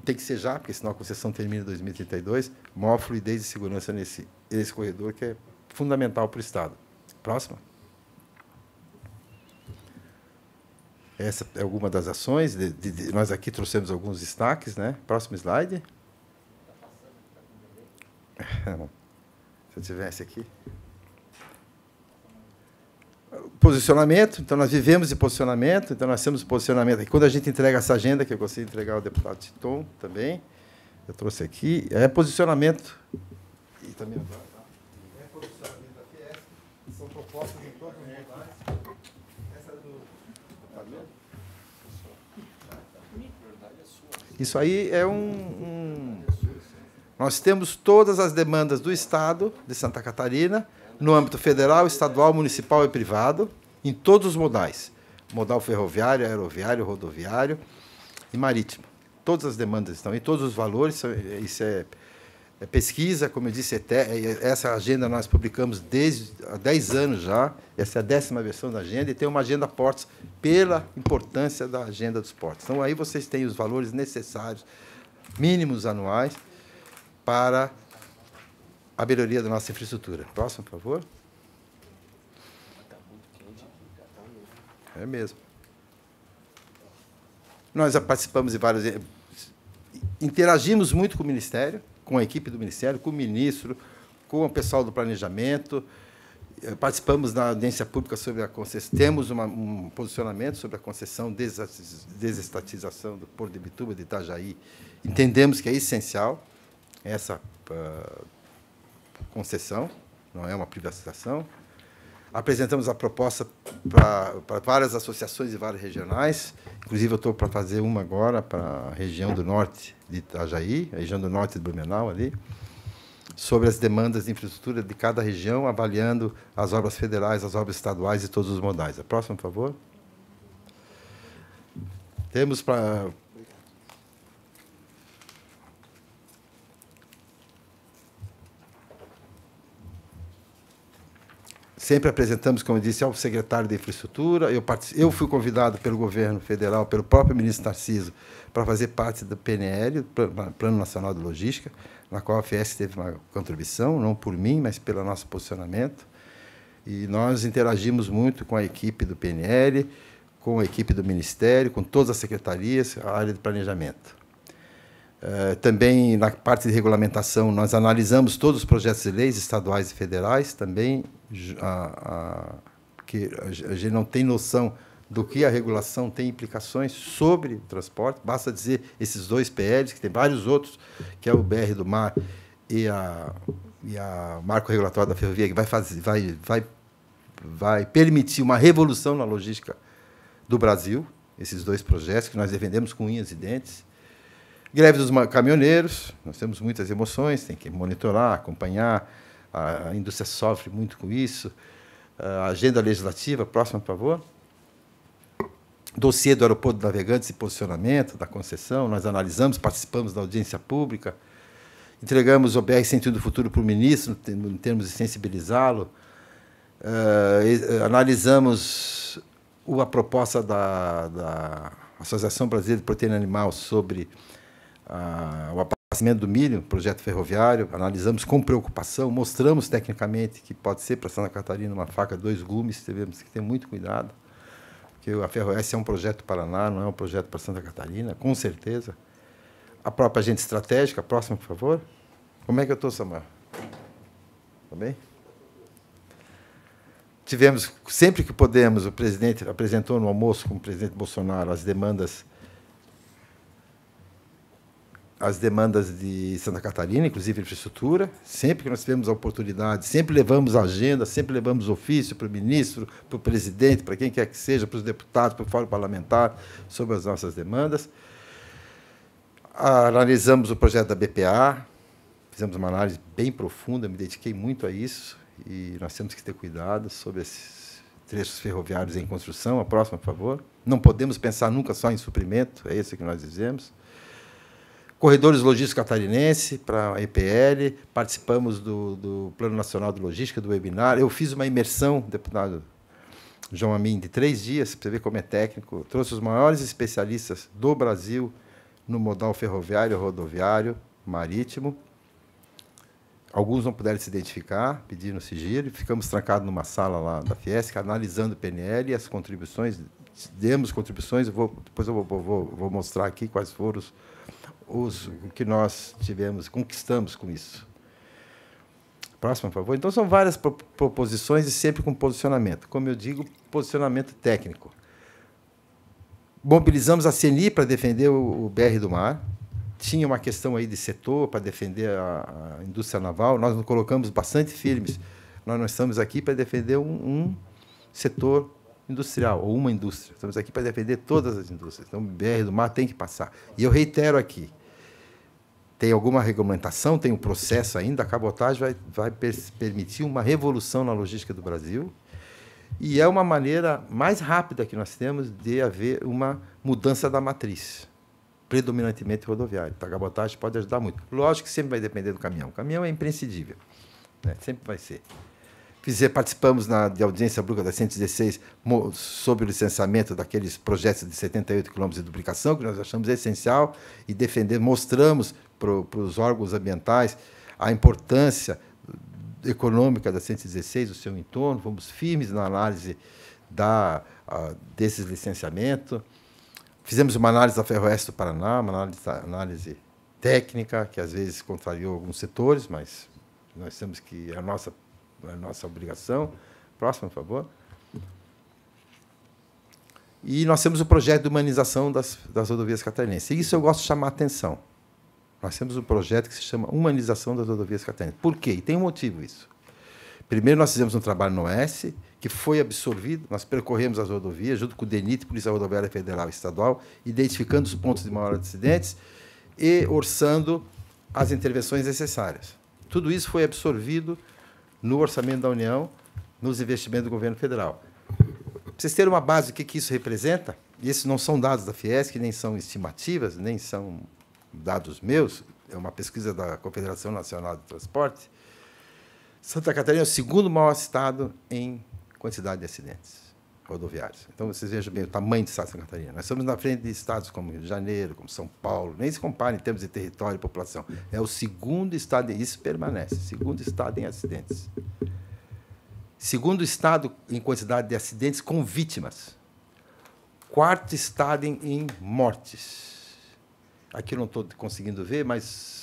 tem que ser já, porque senão a concessão termina em 2032, maior fluidez e segurança nesse, nesse corredor, que é fundamental para o Estado. Próxima. Essa é alguma das ações. De, de, de, nós aqui trouxemos alguns destaques, né? Próximo slide. Se eu tivesse aqui. Posicionamento, então nós vivemos de posicionamento, então nós temos posicionamento. E quando a gente entrega essa agenda, que eu consegui entregar ao deputado Titon também, eu trouxe aqui, é posicionamento. E também agora, tá? É posicionamento da FIES, é, são propostas em todas as modalidades. Isso aí é um, um. Nós temos todas as demandas do Estado de Santa Catarina, no âmbito federal, estadual, municipal e privado, em todos os modais: modal ferroviário, aeroviário, rodoviário e marítimo. Todas as demandas estão e todos os valores, isso é é pesquisa, como eu disse, é é, essa agenda nós publicamos desde há 10 anos já, essa é a décima versão da agenda, e tem uma agenda portos pela importância da agenda dos portos. Então, aí vocês têm os valores necessários, mínimos anuais, para a melhoria da nossa infraestrutura. Próximo, por favor. É mesmo. Nós já participamos de vários... Interagimos muito com o Ministério, com a equipe do Ministério, com o ministro, com o pessoal do planejamento. Eh, participamos da audiência pública sobre a concessão, temos uma, um posicionamento sobre a concessão, desestatização do Porto de Bituba de Itajaí. Entendemos que é essencial essa uh, concessão, não é uma privatização. Apresentamos a proposta para, para várias associações e várias regionais, inclusive eu estou para fazer uma agora para a região do Norte, de Itajaí, região do norte de Blumenau ali, sobre as demandas de infraestrutura de cada região, avaliando as obras federais, as obras estaduais e todos os modais. A é próxima, por favor. Temos para Sempre apresentamos, como eu disse, ao secretário de Infraestrutura. Eu, eu fui convidado pelo governo federal, pelo próprio ministro Tarciso, para fazer parte do PNL, Plano Nacional de Logística, na qual a FIES teve uma contribuição, não por mim, mas pelo nosso posicionamento. E nós interagimos muito com a equipe do PNL, com a equipe do Ministério, com todas as secretarias, a área de planejamento. Eh, também na parte de regulamentação, nós analisamos todos os projetos de leis estaduais e federais, também a, a, que a gente não tem noção do que a regulação tem implicações sobre o transporte. Basta dizer esses dois PLs, que tem vários outros, que é o BR do Mar e a, e a Marco Regulatório da Ferrovia, que vai, fazer, vai, vai, vai permitir uma revolução na logística do Brasil, esses dois projetos que nós defendemos com unhas e dentes. Greve dos caminhoneiros, nós temos muitas emoções, tem que monitorar, acompanhar, a indústria sofre muito com isso. A agenda legislativa, próxima, por favor. Dossiê do aeroporto de navegantes e posicionamento da concessão, nós analisamos, participamos da audiência pública, entregamos o BR Sentido do Futuro para o ministro, em termos de sensibilizá-lo, eh, eh, analisamos a proposta da, da Associação Brasileira de Proteína Animal sobre o abastecimento do milho, projeto ferroviário, analisamos com preocupação, mostramos tecnicamente que pode ser para Santa Catarina uma faca dois gumes, tivemos que ter muito cuidado, porque a Ferroeste é um projeto Paraná, não é um projeto para Santa Catarina, com certeza. A própria agente estratégica, próximo, por favor. Como é que eu estou, Samuel? Tá bem? Tivemos, sempre que podemos, o presidente apresentou no almoço com o presidente Bolsonaro as demandas as demandas de Santa Catarina, inclusive infraestrutura. Sempre que nós tivemos a oportunidade, sempre levamos agenda, sempre levamos ofício para o ministro, para o presidente, para quem quer que seja, para os deputados, para o fórum parlamentar, sobre as nossas demandas. Analisamos o projeto da BPA, fizemos uma análise bem profunda, me dediquei muito a isso e nós temos que ter cuidado sobre esses trechos ferroviários em construção. A próxima, por favor. Não podemos pensar nunca só em suprimento, é isso que nós dizemos. Corredores Logística Catarinense, para a EPL, participamos do, do, Plano Nacional de Logística, do webinar. Eu fiz uma imersão, deputado João Amin, de três dias, para você ver como é técnico. Trouxe os maiores especialistas do Brasil no modal ferroviário, rodoviário, marítimo. Alguns não puderam se identificar, pediram sigilo. Ficamos trancados numa sala lá da Fiesc, analisando o PNL e as contribuições. Demos contribuições, eu vou, depois eu vou, vou, vou mostrar aqui quais foram os o que nós tivemos, conquistamos com isso. Próximo, por favor. Então, são várias proposições e sempre com posicionamento. Como eu digo, posicionamento técnico. Mobilizamos a CENI para defender o BR do Mar. Tinha uma questão aí de setor para defender a, indústria naval. Nós nos colocamos bastante firmes. Nós não estamos aqui para defender um, um setor industrial, ou uma indústria. Estamos aqui para defender todas as indústrias. Então, o BR do mar tem que passar. E eu reitero aqui, tem alguma regulamentação, tem um processo ainda, a cabotagem vai, vai permitir uma revolução na logística do Brasil, e é uma maneira mais rápida que nós temos de haver uma mudança da matriz, predominantemente rodoviária. Então, a cabotagem pode ajudar muito. Lógico que sempre vai depender do caminhão. O caminhão é imprescindível, né? sempre vai ser. Fizer, participamos na, de audiência pública da 116 sobre o licenciamento daqueles projetos de 78 quilômetros de duplicação, que nós achamos essencial, e defender, mostramos para os órgãos ambientais a importância econômica da 116, o seu entorno, fomos firmes na análise da, a, desses licenciamentos. Fizemos uma análise da Ferroeste do Paraná, uma análise, análise técnica, que às vezes contrariou alguns setores, mas nós temos que é a nossa é nossa obrigação. Próximo, por favor. E nós temos o projeto de humanização das, das rodovias catarinenses. E isso eu gosto de chamar a atenção. Nós temos um projeto que se chama Humanização das Rodovias Catarinenses. Por quê? E tem um motivo isso. Primeiro, nós fizemos um trabalho no Oeste, que foi absorvido. Nós percorremos as rodovias, junto com o DENIT, Polícia Rodoviária Federal e Estadual, identificando os pontos de maior acidentes e orçando as intervenções necessárias. Tudo isso foi absorvido no orçamento da União, nos investimentos do governo federal. Para vocês terem uma base do que, que isso representa, e esses não são dados da Fiesc, nem são estimativas, nem são dados meus, é uma pesquisa da Confederação Nacional de Transporte, Santa Catarina é o segundo maior estado em quantidade de acidentes rodoviários. Então, vocês vejam bem o tamanho de Santa Catarina. Nós estamos na frente de estados como Rio de Janeiro, como São Paulo, nem se compara em termos de território e população. É o segundo estado, e isso permanece, segundo estado em acidentes. Segundo estado em quantidade de acidentes com vítimas. Quarto estado em, em mortes. Aqui eu não estou conseguindo ver, mas...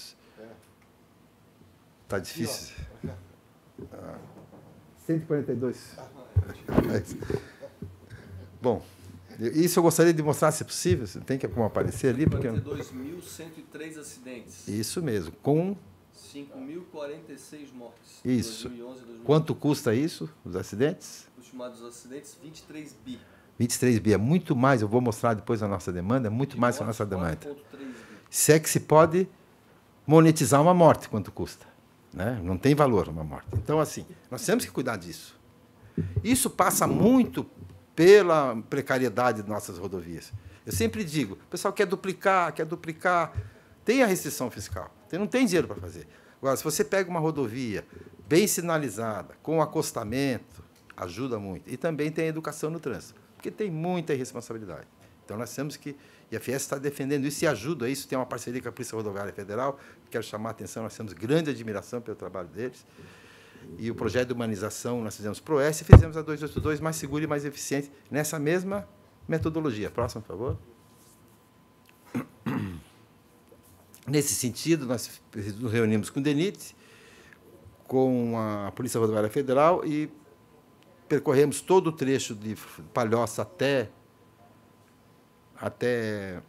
Está difícil. Ah. 142. 142. Bom, isso eu gostaria de mostrar, se possível. Você tem que como aparecer ali. Porque... acidentes. Isso mesmo. Com. 5.046 mortes. Isso. 2011, Quanto custa isso, os acidentes? Os chamados acidentes, 23 bi. 23 bi é muito mais, eu vou mostrar depois a nossa demanda, é muito mais que a nossa demanda. Se é que se pode monetizar uma morte, quanto custa. Né? Não tem valor uma morte. Então, assim, nós temos que cuidar disso. Isso passa muito pela precariedade de nossas rodovias. Eu sempre digo, o pessoal quer duplicar, quer duplicar, tem a restrição fiscal, não tem dinheiro para fazer. Agora, se você pega uma rodovia bem sinalizada, com acostamento, ajuda muito. E também tem a educação no trânsito, porque tem muita irresponsabilidade. Então, nós temos que e a Fies está defendendo isso e ajuda isso. Tem uma parceria com a Polícia Rodoviária Federal. Quero chamar a atenção, nós temos grande admiração pelo trabalho deles e o projeto de humanização nós fizemos para o S e fizemos a 282 mais segura e mais eficiente, nessa mesma metodologia. Próximo, por favor. Nesse sentido, nós nos reunimos com o DENIT, com a Polícia Rodoviária Federal e percorremos todo o trecho de Palhoça até até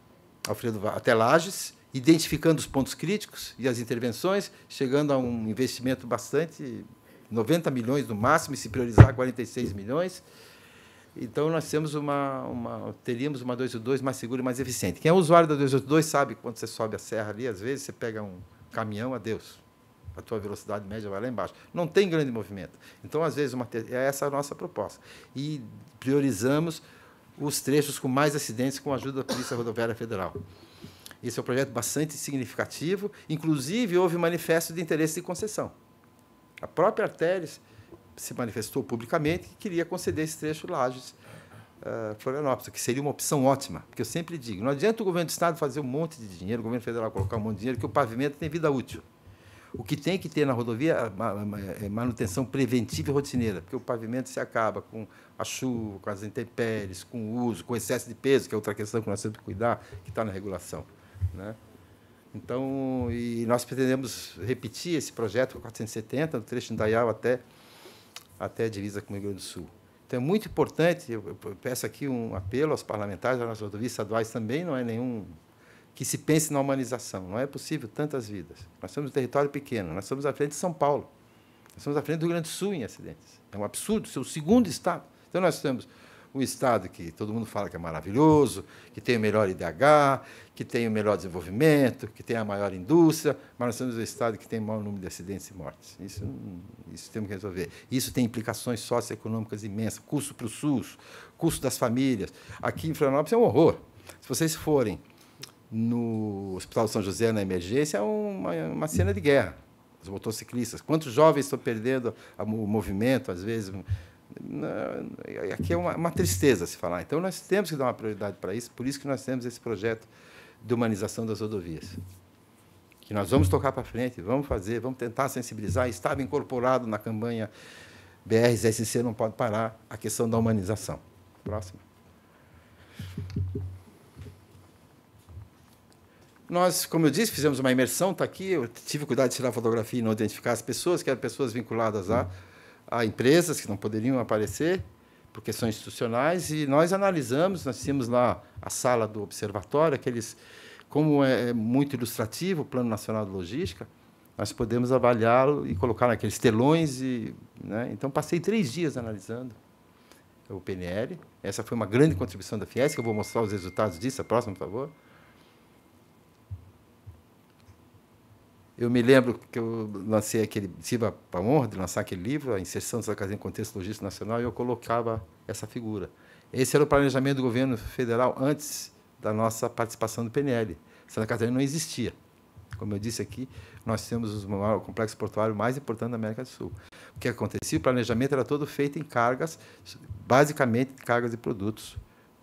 Alfredo até Lages, identificando os pontos críticos e as intervenções, chegando a um investimento bastante 90 milhões no máximo, e se priorizar 46 milhões. Então nós temos uma, uma teríamos uma 282 mais segura e mais eficiente. Quem é usuário da 282 sabe que quando você sobe a serra ali, às vezes você pega um caminhão, adeus. A tua velocidade média vai lá embaixo. Não tem grande movimento. Então, às vezes, uma é essa a nossa proposta. E priorizamos os trechos com mais acidentes com a ajuda da Polícia Rodoviária Federal. Esse é um projeto bastante significativo. Inclusive, houve manifesto de interesse de concessão. A própria Teres se manifestou publicamente que queria conceder esse trecho Lages uh, eh, Florianópolis, que seria uma opção ótima, porque eu sempre digo, não adianta o governo do Estado fazer um monte de dinheiro, o governo federal colocar um monte de dinheiro, que o pavimento tem vida útil. O que tem que ter na rodovia é manutenção preventiva e rotineira, porque o pavimento se acaba com a chuva, com as intempéries, com o uso, com o excesso de peso, que é outra questão que nós temos que cuidar, que está na regulação. Né? Então, e nós pretendemos repetir esse projeto 470, do trecho de Indaial até, até a divisa com o Rio Grande do Sul. Então, é muito importante, eu peço aqui um apelo aos parlamentares, às rodovias estaduais também, não é nenhum que se pense na humanização. Não é possível tantas vidas. Nós somos um território pequeno, nós somos à frente de São Paulo, nós somos à frente do Rio Grande do Sul em acidentes. É um absurdo, ser o segundo estado. Então, nós temos o Estado que todo mundo fala que é maravilhoso, que tem o melhor IDH, que tem o melhor desenvolvimento, que tem a maior indústria, mas nós temos um Estado que tem o maior número de acidentes e mortes. Isso, isso temos que resolver. Isso tem implicações socioeconômicas imensas, custo para o SUS, custo das famílias. Aqui em Florianópolis é um horror. Se vocês forem no Hospital São José na emergência, é uma, uma cena de guerra. Os motociclistas, quantos jovens estão perdendo o movimento, às vezes aqui é uma, uma tristeza se falar. Então, nós temos que dar uma prioridade para isso, por isso que nós temos esse projeto de humanização das rodovias. Que nós vamos tocar para frente, vamos fazer, vamos tentar sensibilizar. Estava incorporado na campanha BRSC Não Pode Parar a questão da humanização. Próximo. Nós, como eu disse, fizemos uma imersão, está aqui. Eu tive cuidado de tirar fotografia e não identificar as pessoas, que eram pessoas vinculadas a. À a empresas que não poderiam aparecer por questões institucionais e nós analisamos, nós tínhamos lá a sala do observatório, aqueles como é, é muito ilustrativo o Plano Nacional de Logística, nós podemos avaliá-lo e colocar naqueles telões e, né? então passei três dias analisando o PNL. Essa foi uma grande contribuição da Fiesc, eu vou mostrar os resultados disso, a próxima, por favor. Eu me lembro que eu lancei aquele, tive a honra de lançar aquele livro, A Inserção dos Acadêmicos em Contexto Logístico Nacional, e eu colocava essa figura. Esse era o planejamento do governo federal antes da nossa participação do PNL. Santa Catarina não existia. Como eu disse aqui, nós temos o maior complexo portuário mais importante da América do Sul. O que acontecia? O planejamento era todo feito em cargas, basicamente cargas de produtos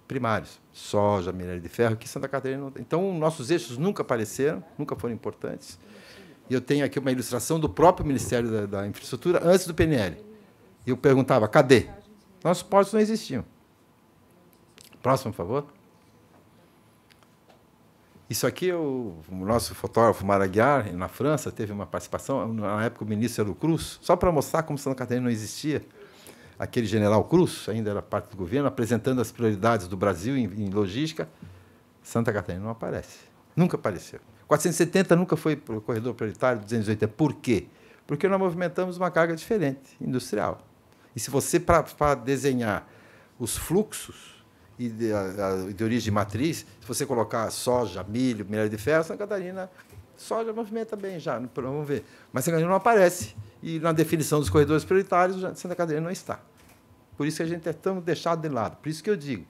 primários, soja, minério de ferro, que Santa Catarina não tem. Então, nossos eixos nunca apareceram, nunca foram importantes. E eu tenho aqui uma ilustração do próprio Ministério da, da Infraestrutura antes do PNL. E eu perguntava, cadê? Nossos portos não existiam. Próximo, por favor. Isso aqui, o, o nosso fotógrafo Maraguiar, na França, teve uma participação, na época o ministro era o Cruz, só para mostrar como Santa Catarina não existia. Aquele general Cruz, ainda era parte do governo, apresentando as prioridades do Brasil em, em logística, Santa Catarina não aparece. Nunca apareceu. 470 nunca foi para o corredor prioritário, 280. Por quê? Porque nós movimentamos uma carga diferente, industrial. E se você, para desenhar os fluxos de, de origem matriz, se você colocar soja, milho, minério de ferro, Santa Catarina, soja movimenta bem já, vamos ver. Mas Santa Catarina não aparece. E na definição dos corredores prioritários, Santa Catarina não está. Por isso que a gente é tão deixado de lado. Por isso que eu digo,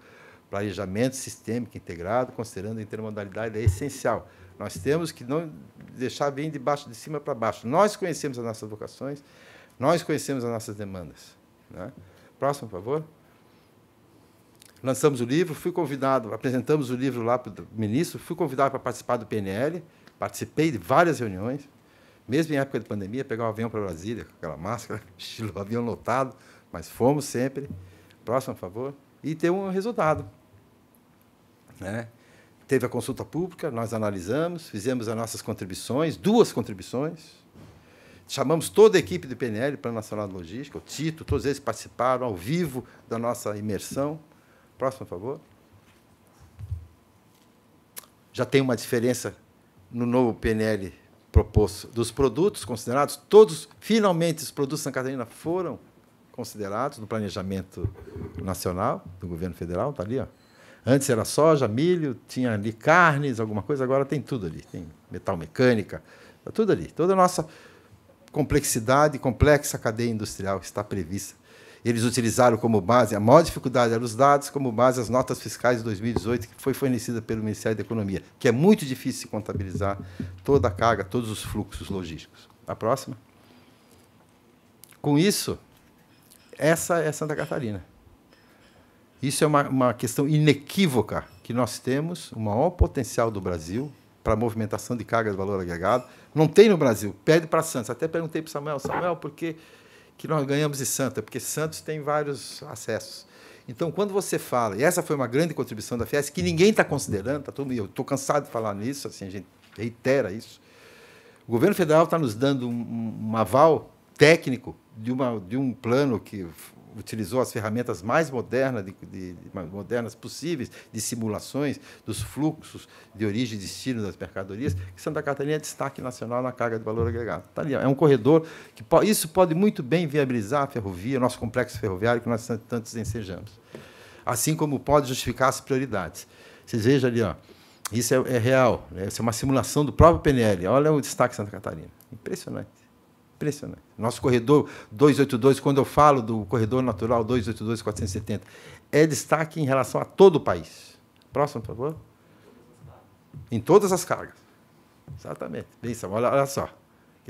planejamento sistêmico integrado, considerando a intermodalidade, é essencial. Nós temos que não deixar bem de baixo, de cima para baixo. Nós conhecemos as nossas vocações, nós conhecemos as nossas demandas. Né? Próximo, por favor. Lançamos o livro, fui convidado, apresentamos o livro lá para o ministro, fui convidado para participar do PNL, participei de várias reuniões, mesmo em época de pandemia, pegar um avião para Brasília com aquela máscara, estilo avião lotado, mas fomos sempre. Próximo, por favor. E ter um resultado. Né? teve a consulta pública, nós analisamos, fizemos as nossas contribuições, duas contribuições. Chamamos toda a equipe do PNL, Plano Nacional de Logística, o Tito, todos eles participaram ao vivo da nossa imersão. Próximo, por favor. Já tem uma diferença no novo PNL proposto dos produtos considerados. Todos, finalmente, os produtos de Santa Catarina foram considerados no planejamento nacional do governo federal. Está ali, ó. Antes era soja, milho, tinha ali carnes, alguma coisa, agora tem tudo ali. Tem metal mecânica, está tudo ali. Toda a nossa complexidade, complexa cadeia industrial que está prevista. Eles utilizaram como base, a maior dificuldade eram os dados, como base as notas fiscais de 2018, que foi fornecida pelo Ministério da Economia, que é muito difícil se contabilizar toda a carga, todos os fluxos logísticos. A próxima. Com isso, essa é Santa Catarina. Isso é uma, uma questão inequívoca que nós temos o maior potencial do Brasil para movimentação de carga de valor agregado. Não tem no Brasil, perde para Santos. Até perguntei para o Samuel, Samuel, por que, que nós ganhamos em Santos? Porque Santos tem vários acessos. Então, quando você fala, e essa foi uma grande contribuição da Fies, que ninguém está considerando, tá todo, eu estou cansado de falar nisso, assim, a gente reitera isso. O governo federal está nos dando um, um aval técnico de, uma, de um plano que utilizou as ferramentas mais modernas, de, de, modernas possíveis de simulações dos fluxos de origem e destino das mercadorias, que Santa Catarina é destaque nacional na carga de valor agregado. Tá ali, é um corredor que isso pode muito bem viabilizar a ferrovia, nosso complexo ferroviário que nós tantos ensejamos. Assim como pode justificar as prioridades. Vocês vejam ali, ó, isso é, é real, né? isso é uma simulação do próprio PNL. Olha o destaque de Santa Catarina. Impressionante. Impressionante. Nosso corredor 282, quando eu falo do corredor natural 282-470, é destaque em relação a todo o país. Próximo, por favor. Em todas as cargas. Exatamente. Bem, olha, olha só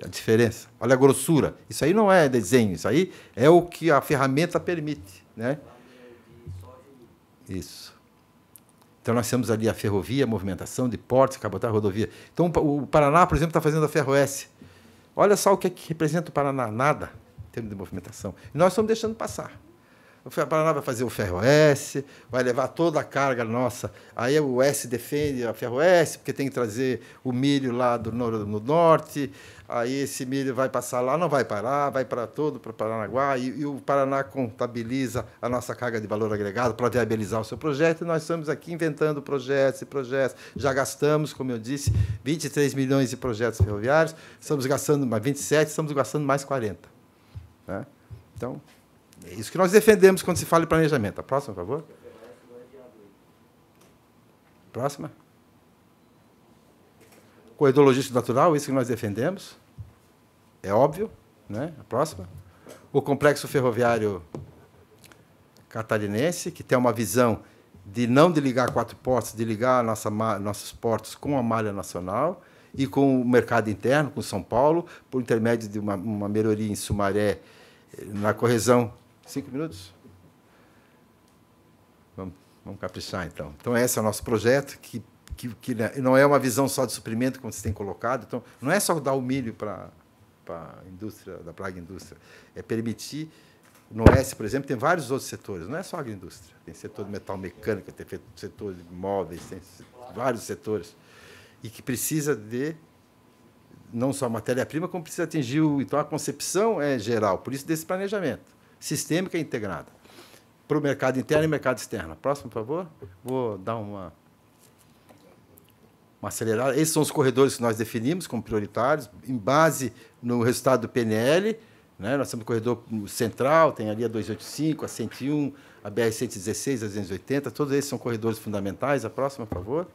é a diferença. Olha a grossura. Isso aí não é desenho, isso aí é o que a ferramenta permite. Né? Isso. Então nós temos ali a ferrovia, a movimentação de portos, cabotagem, rodovia. Então o Paraná, por exemplo, está fazendo a Ferroeste Olha só o que, é que representa o Paraná, nada, em termos de movimentação. E nós estamos deixando passar. O Paraná vai fazer o Ferroeste, vai levar toda a carga nossa. Aí o S defende a Ferroeste, porque tem que trazer o milho lá do, no, do norte. Aí esse milho vai passar lá, não vai parar, vai para todo para Paranaguá e, e, o Paraná contabiliza a nossa carga de valor agregado para viabilizar o seu projeto. E nós estamos aqui inventando projetos e projetos. Já gastamos, como eu disse, 23 milhões de projetos ferroviários, estamos gastando mais 27, estamos gastando mais 40. Né? Então, é isso que nós defendemos quando se fala em planejamento. A próxima, por favor. Próxima com a hidrologista natural, isso que nós defendemos, é óbvio. Né? A próxima. O complexo ferroviário catarinense, que tem uma visão de não de ligar quatro portos, de ligar nossa, nossos portos com a malha nacional e com o mercado interno, com São Paulo, por intermédio de uma, uma melhoria em Sumaré, eh, na correção. Cinco minutos? Vamos, vamos caprichar, então. Então, esse é o nosso projeto, que que, que né, não é uma visão só de suprimento, como vocês têm colocado. Então, não é só dar o milho para a indústria, da praga indústria. É permitir. No Oeste, por exemplo, tem vários outros setores, não é só agroindústria. Tem setor de metal mecânica, tem setor de móveis, tem vários setores. E que precisa de não só matéria-prima, como precisa atingir o. Então, a concepção é geral, por isso desse planejamento. Sistêmica e integrada. Para o mercado interno e mercado externo. Próximo, por favor. Vou dar uma uma acelerada. Esses são os corredores que nós definimos como prioritários, em base no resultado do PNL. Né? Nós temos o corredor central, tem ali a 285, a 101, a BR-116, a 280. Todos esses são corredores fundamentais. A próxima, por favor.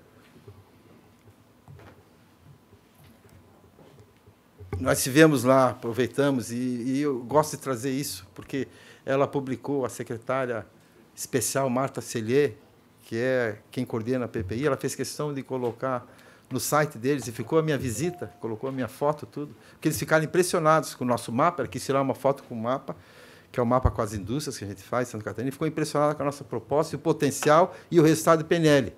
Nós tivemos lá, aproveitamos, e, e eu gosto de trazer isso, porque ela publicou, a secretária especial Marta Cellier, que é quem coordena a PPI, ela fez questão de colocar no site deles e ficou a minha visita, colocou a minha foto, tudo, porque eles ficaram impressionados com o nosso mapa, que quis tirar uma foto com o mapa, que é o mapa com as indústrias que a gente faz em Santa Catarina, e ficou impressionada com a nossa proposta, o potencial e o resultado do PNL.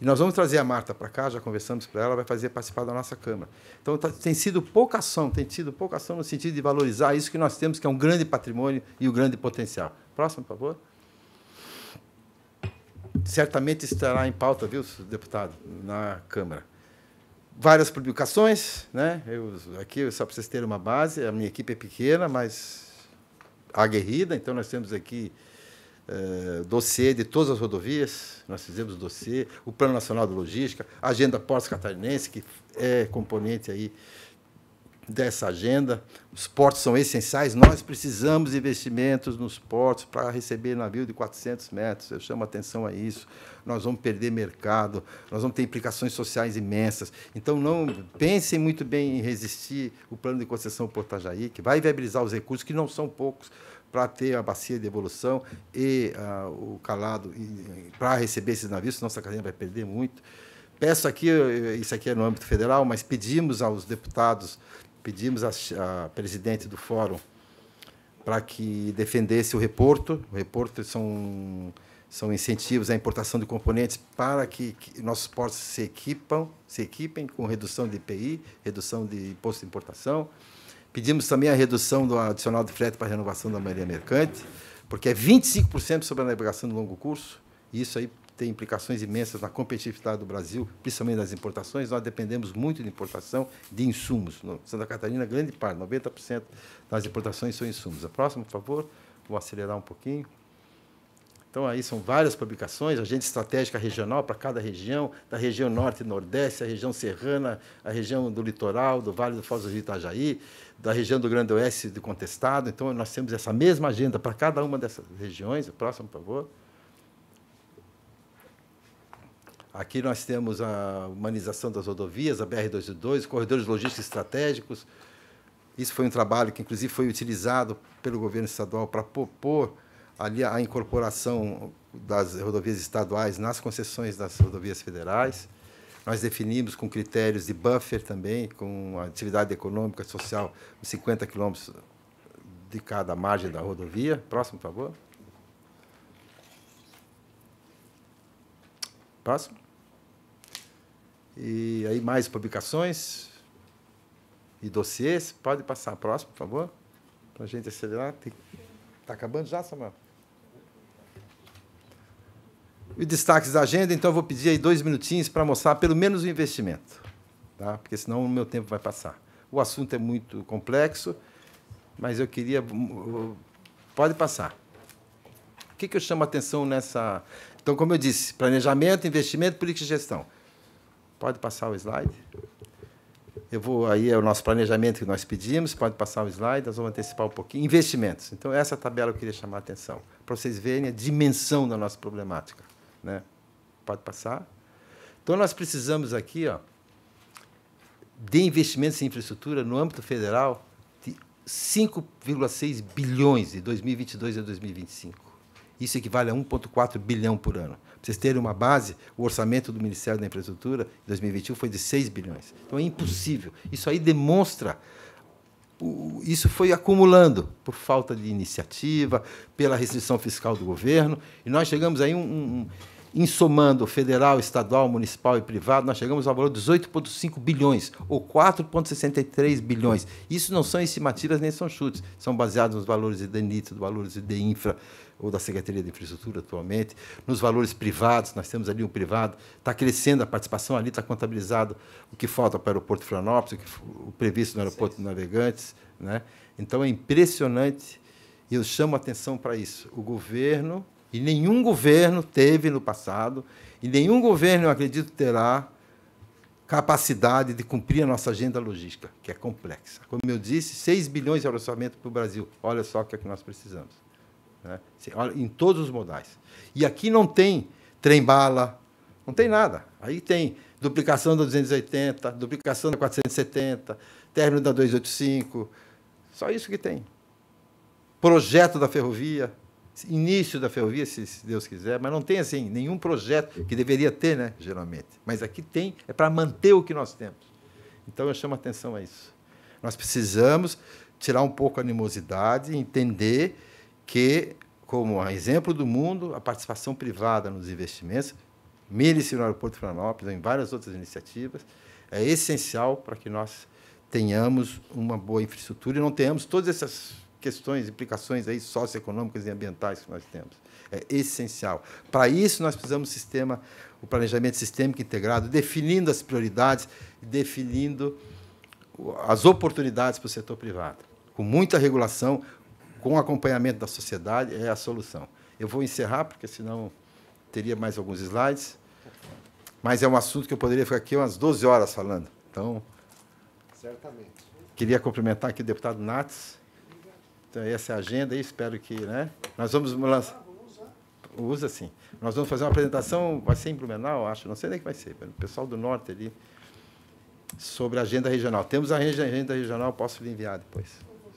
E nós vamos trazer a Marta para cá, já conversamos para ela, vai fazer participar da nossa Câmara. Então tá, tem sido pouca ação, tem sido pouca ação no sentido de valorizar isso que nós temos, que é um grande patrimônio e um grande potencial. Próximo, por favor certamente estará em pauta, viu, deputado, na Câmara. Várias publicações, né? Eu, aqui, só para vocês terem uma base, a minha equipe é pequena, mas aguerrida, então nós temos aqui eh, dossiê de todas as rodovias, nós fizemos o dossiê, o Plano Nacional de Logística, a Agenda Pós-Catarinense, que é componente aí dessa agenda. Os portos são essenciais, nós precisamos de investimentos nos portos para receber navio de 400 metros. Eu chamo atenção a isso. Nós vamos perder mercado, nós vamos ter implicações sociais imensas. Então, não pensem muito bem em resistir o plano de concessão Portajaí, que vai viabilizar os recursos, que não são poucos, para ter a bacia de evolução e uh, o calado para receber esses navios, Nossa essa casinha vai perder muito. Peço aqui, eh, isso aqui é no âmbito federal, mas pedimos aos deputados pedimos a presidente do fórum para que defendesse o reporto. O reporto são, são incentivos à importação de componentes para que, que nossos portos se, equipam, se equipem com redução de IPI, redução de imposto de importação. Pedimos também a redução do adicional de frete para a renovação da maioria mercante, porque é 25% sobre a navegação de longo curso, e isso aí tem implicações imensas na competitividade do Brasil, principalmente nas importações. Nós dependemos muito de importação de insumos. No Santa Catarina, grande parte, 90% das importações são insumos. A próxima, por favor, vou acelerar um pouquinho. Então, aí são várias publicações, agenda estratégica regional para cada região, da região norte e nordeste, a região serrana, a região do litoral, do Vale do Foz do Itajaí, da região do Grande Oeste do Contestado. Então, nós temos essa mesma agenda para cada uma dessas regiões. Próximo, por favor. Aqui nós temos a humanização das rodovias, a BR-222, corredores logísticos estratégicos. Isso foi um trabalho que, inclusive, foi utilizado pelo governo estadual para propor ali a incorporação das rodovias estaduais nas concessões das rodovias federais. Nós definimos com critérios de buffer também, com atividade econômica e social, 50 quilômetros de cada margem da rodovia. Próximo, por favor. Próximo. E aí mais publicações e dossiês. Pode passar a próxima, por favor, para a gente acelerar. Está acabando já, Samuel? E destaques da agenda, então eu vou pedir aí dois minutinhos para mostrar pelo menos o investimento, tá? porque senão o meu tempo vai passar. O assunto é muito complexo, mas eu queria. Hum, hum, pode passar. O que, que eu chamo a atenção nessa. Então, como eu disse, planejamento, investimento, política e gestão. Pode passar o slide. Eu vou aí é o nosso planejamento que nós pedimos. Pode passar o slide. Nós vamos antecipar um pouquinho. Investimentos. Então essa é tabela eu queria chamar a atenção para vocês verem a dimensão da nossa problemática, né? Pode passar. Então nós precisamos aqui, ó, de investimentos em infraestrutura no âmbito federal de 5,6 bilhões de 2022 a 2025. Isso equivale a 1,4 bilhão por ano. Para vocês terem uma base, o orçamento do Ministério da Infraestrutura em 2021 foi de 6 bilhões. Então é impossível. Isso aí demonstra. isso foi acumulando por falta de iniciativa, pela restrição fiscal do governo. E nós chegamos aí, um, um, em somando federal, estadual, municipal e privado, nós chegamos ao valor de 18,5 bilhões, ou 4,63 bilhões. Isso não são estimativas nem são chutes, são baseados nos valores de DENIT, nos valores de infra ou da Secretaria de Infraestrutura atualmente, nos valores privados, nós temos ali um privado, está crescendo a participação ali, está contabilizado o que falta para o aeroporto de Florianópolis, o, que, o previsto no aeroporto de Navegantes. Né? Então é impressionante e eu chamo a atenção para isso. O governo, e nenhum governo teve no passado, e nenhum governo, eu acredito, terá capacidade de cumprir a nossa agenda logística, que é complexa. Como eu disse, 6 bilhões de orçamento para o Brasil. Olha só o que é que nós precisamos. Né? Em todos os modais. E aqui não tem trem-bala, não tem nada. Aí tem duplicação da 280, duplicação da 470, término da 285, só isso que tem. Projeto da ferrovia, início da ferrovia, se, se Deus quiser, mas não tem assim nenhum projeto que deveria ter, né, geralmente. Mas aqui tem, é para manter o que nós temos. Então eu chamo atenção a isso. Nós precisamos tirar um pouco a animosidade, entender que, como exemplo do mundo, a participação privada nos investimentos, milhe-se no aeroporto de Florianópolis, em várias outras iniciativas, é essencial para que nós tenhamos uma boa infraestrutura e não tenhamos todas essas questões, implicações aí socioeconômicas e ambientais que nós temos. É essencial. Para isso, nós precisamos do sistema, o planejamento sistêmico integrado, definindo as prioridades, definindo as oportunidades para o setor privado, com muita regulação, com acompanhamento da sociedade, é a solução. Eu vou encerrar, porque senão teria mais alguns slides. Mas é um assunto que eu poderia ficar aqui umas 12 horas falando. Então, certamente. Queria cumprimentar aqui o deputado Nats. Então, essa é a agenda e espero que, né? Nós vamos lançar usa sim. Nós vamos fazer uma apresentação, vai ser em Blumenau, acho, não sei nem que vai ser, o pessoal do norte ali sobre a agenda regional. Temos a agenda regional, posso lhe enviar depois.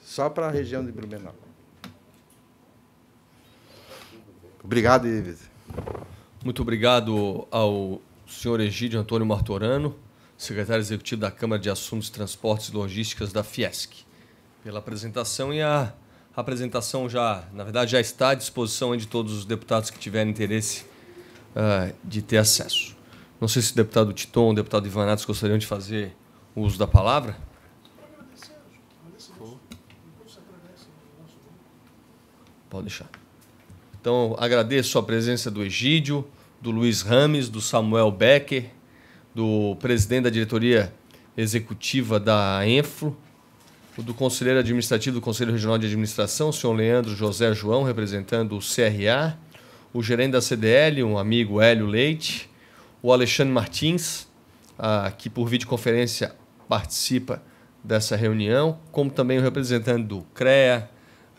Só para a região de Blumenau. Obrigado, Ives. Muito obrigado ao senhor Egídio Antônio Martorano, secretário executivo da Câmara de Assuntos, Transportes e Logísticas da Fiesc, pela apresentação e a apresentação já, na verdade, já está à disposição de todos os deputados que tiverem interesse uh, de ter acesso. Não sei se o deputado Titon ou o deputado Ivanatos gostariam de fazer uso da palavra. Pode deixar. Então, agradeço a presença do Egídio, do Luiz Rames, do Samuel Becker, do presidente da diretoria executiva da Enfro, do conselheiro administrativo do Conselho Regional de Administração, o senhor Leandro José João, representando o CRA, o gerente da CDL, um amigo Hélio Leite, o Alexandre Martins, que por videoconferência participa dessa reunião, como também o representante do CREA,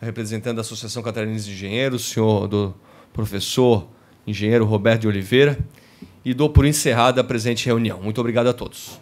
representante da Associação Catarinense de Engenheiros, senhor do professor engenheiro Roberto de Oliveira, e dou por encerrada a presente reunião. Muito obrigado a todos.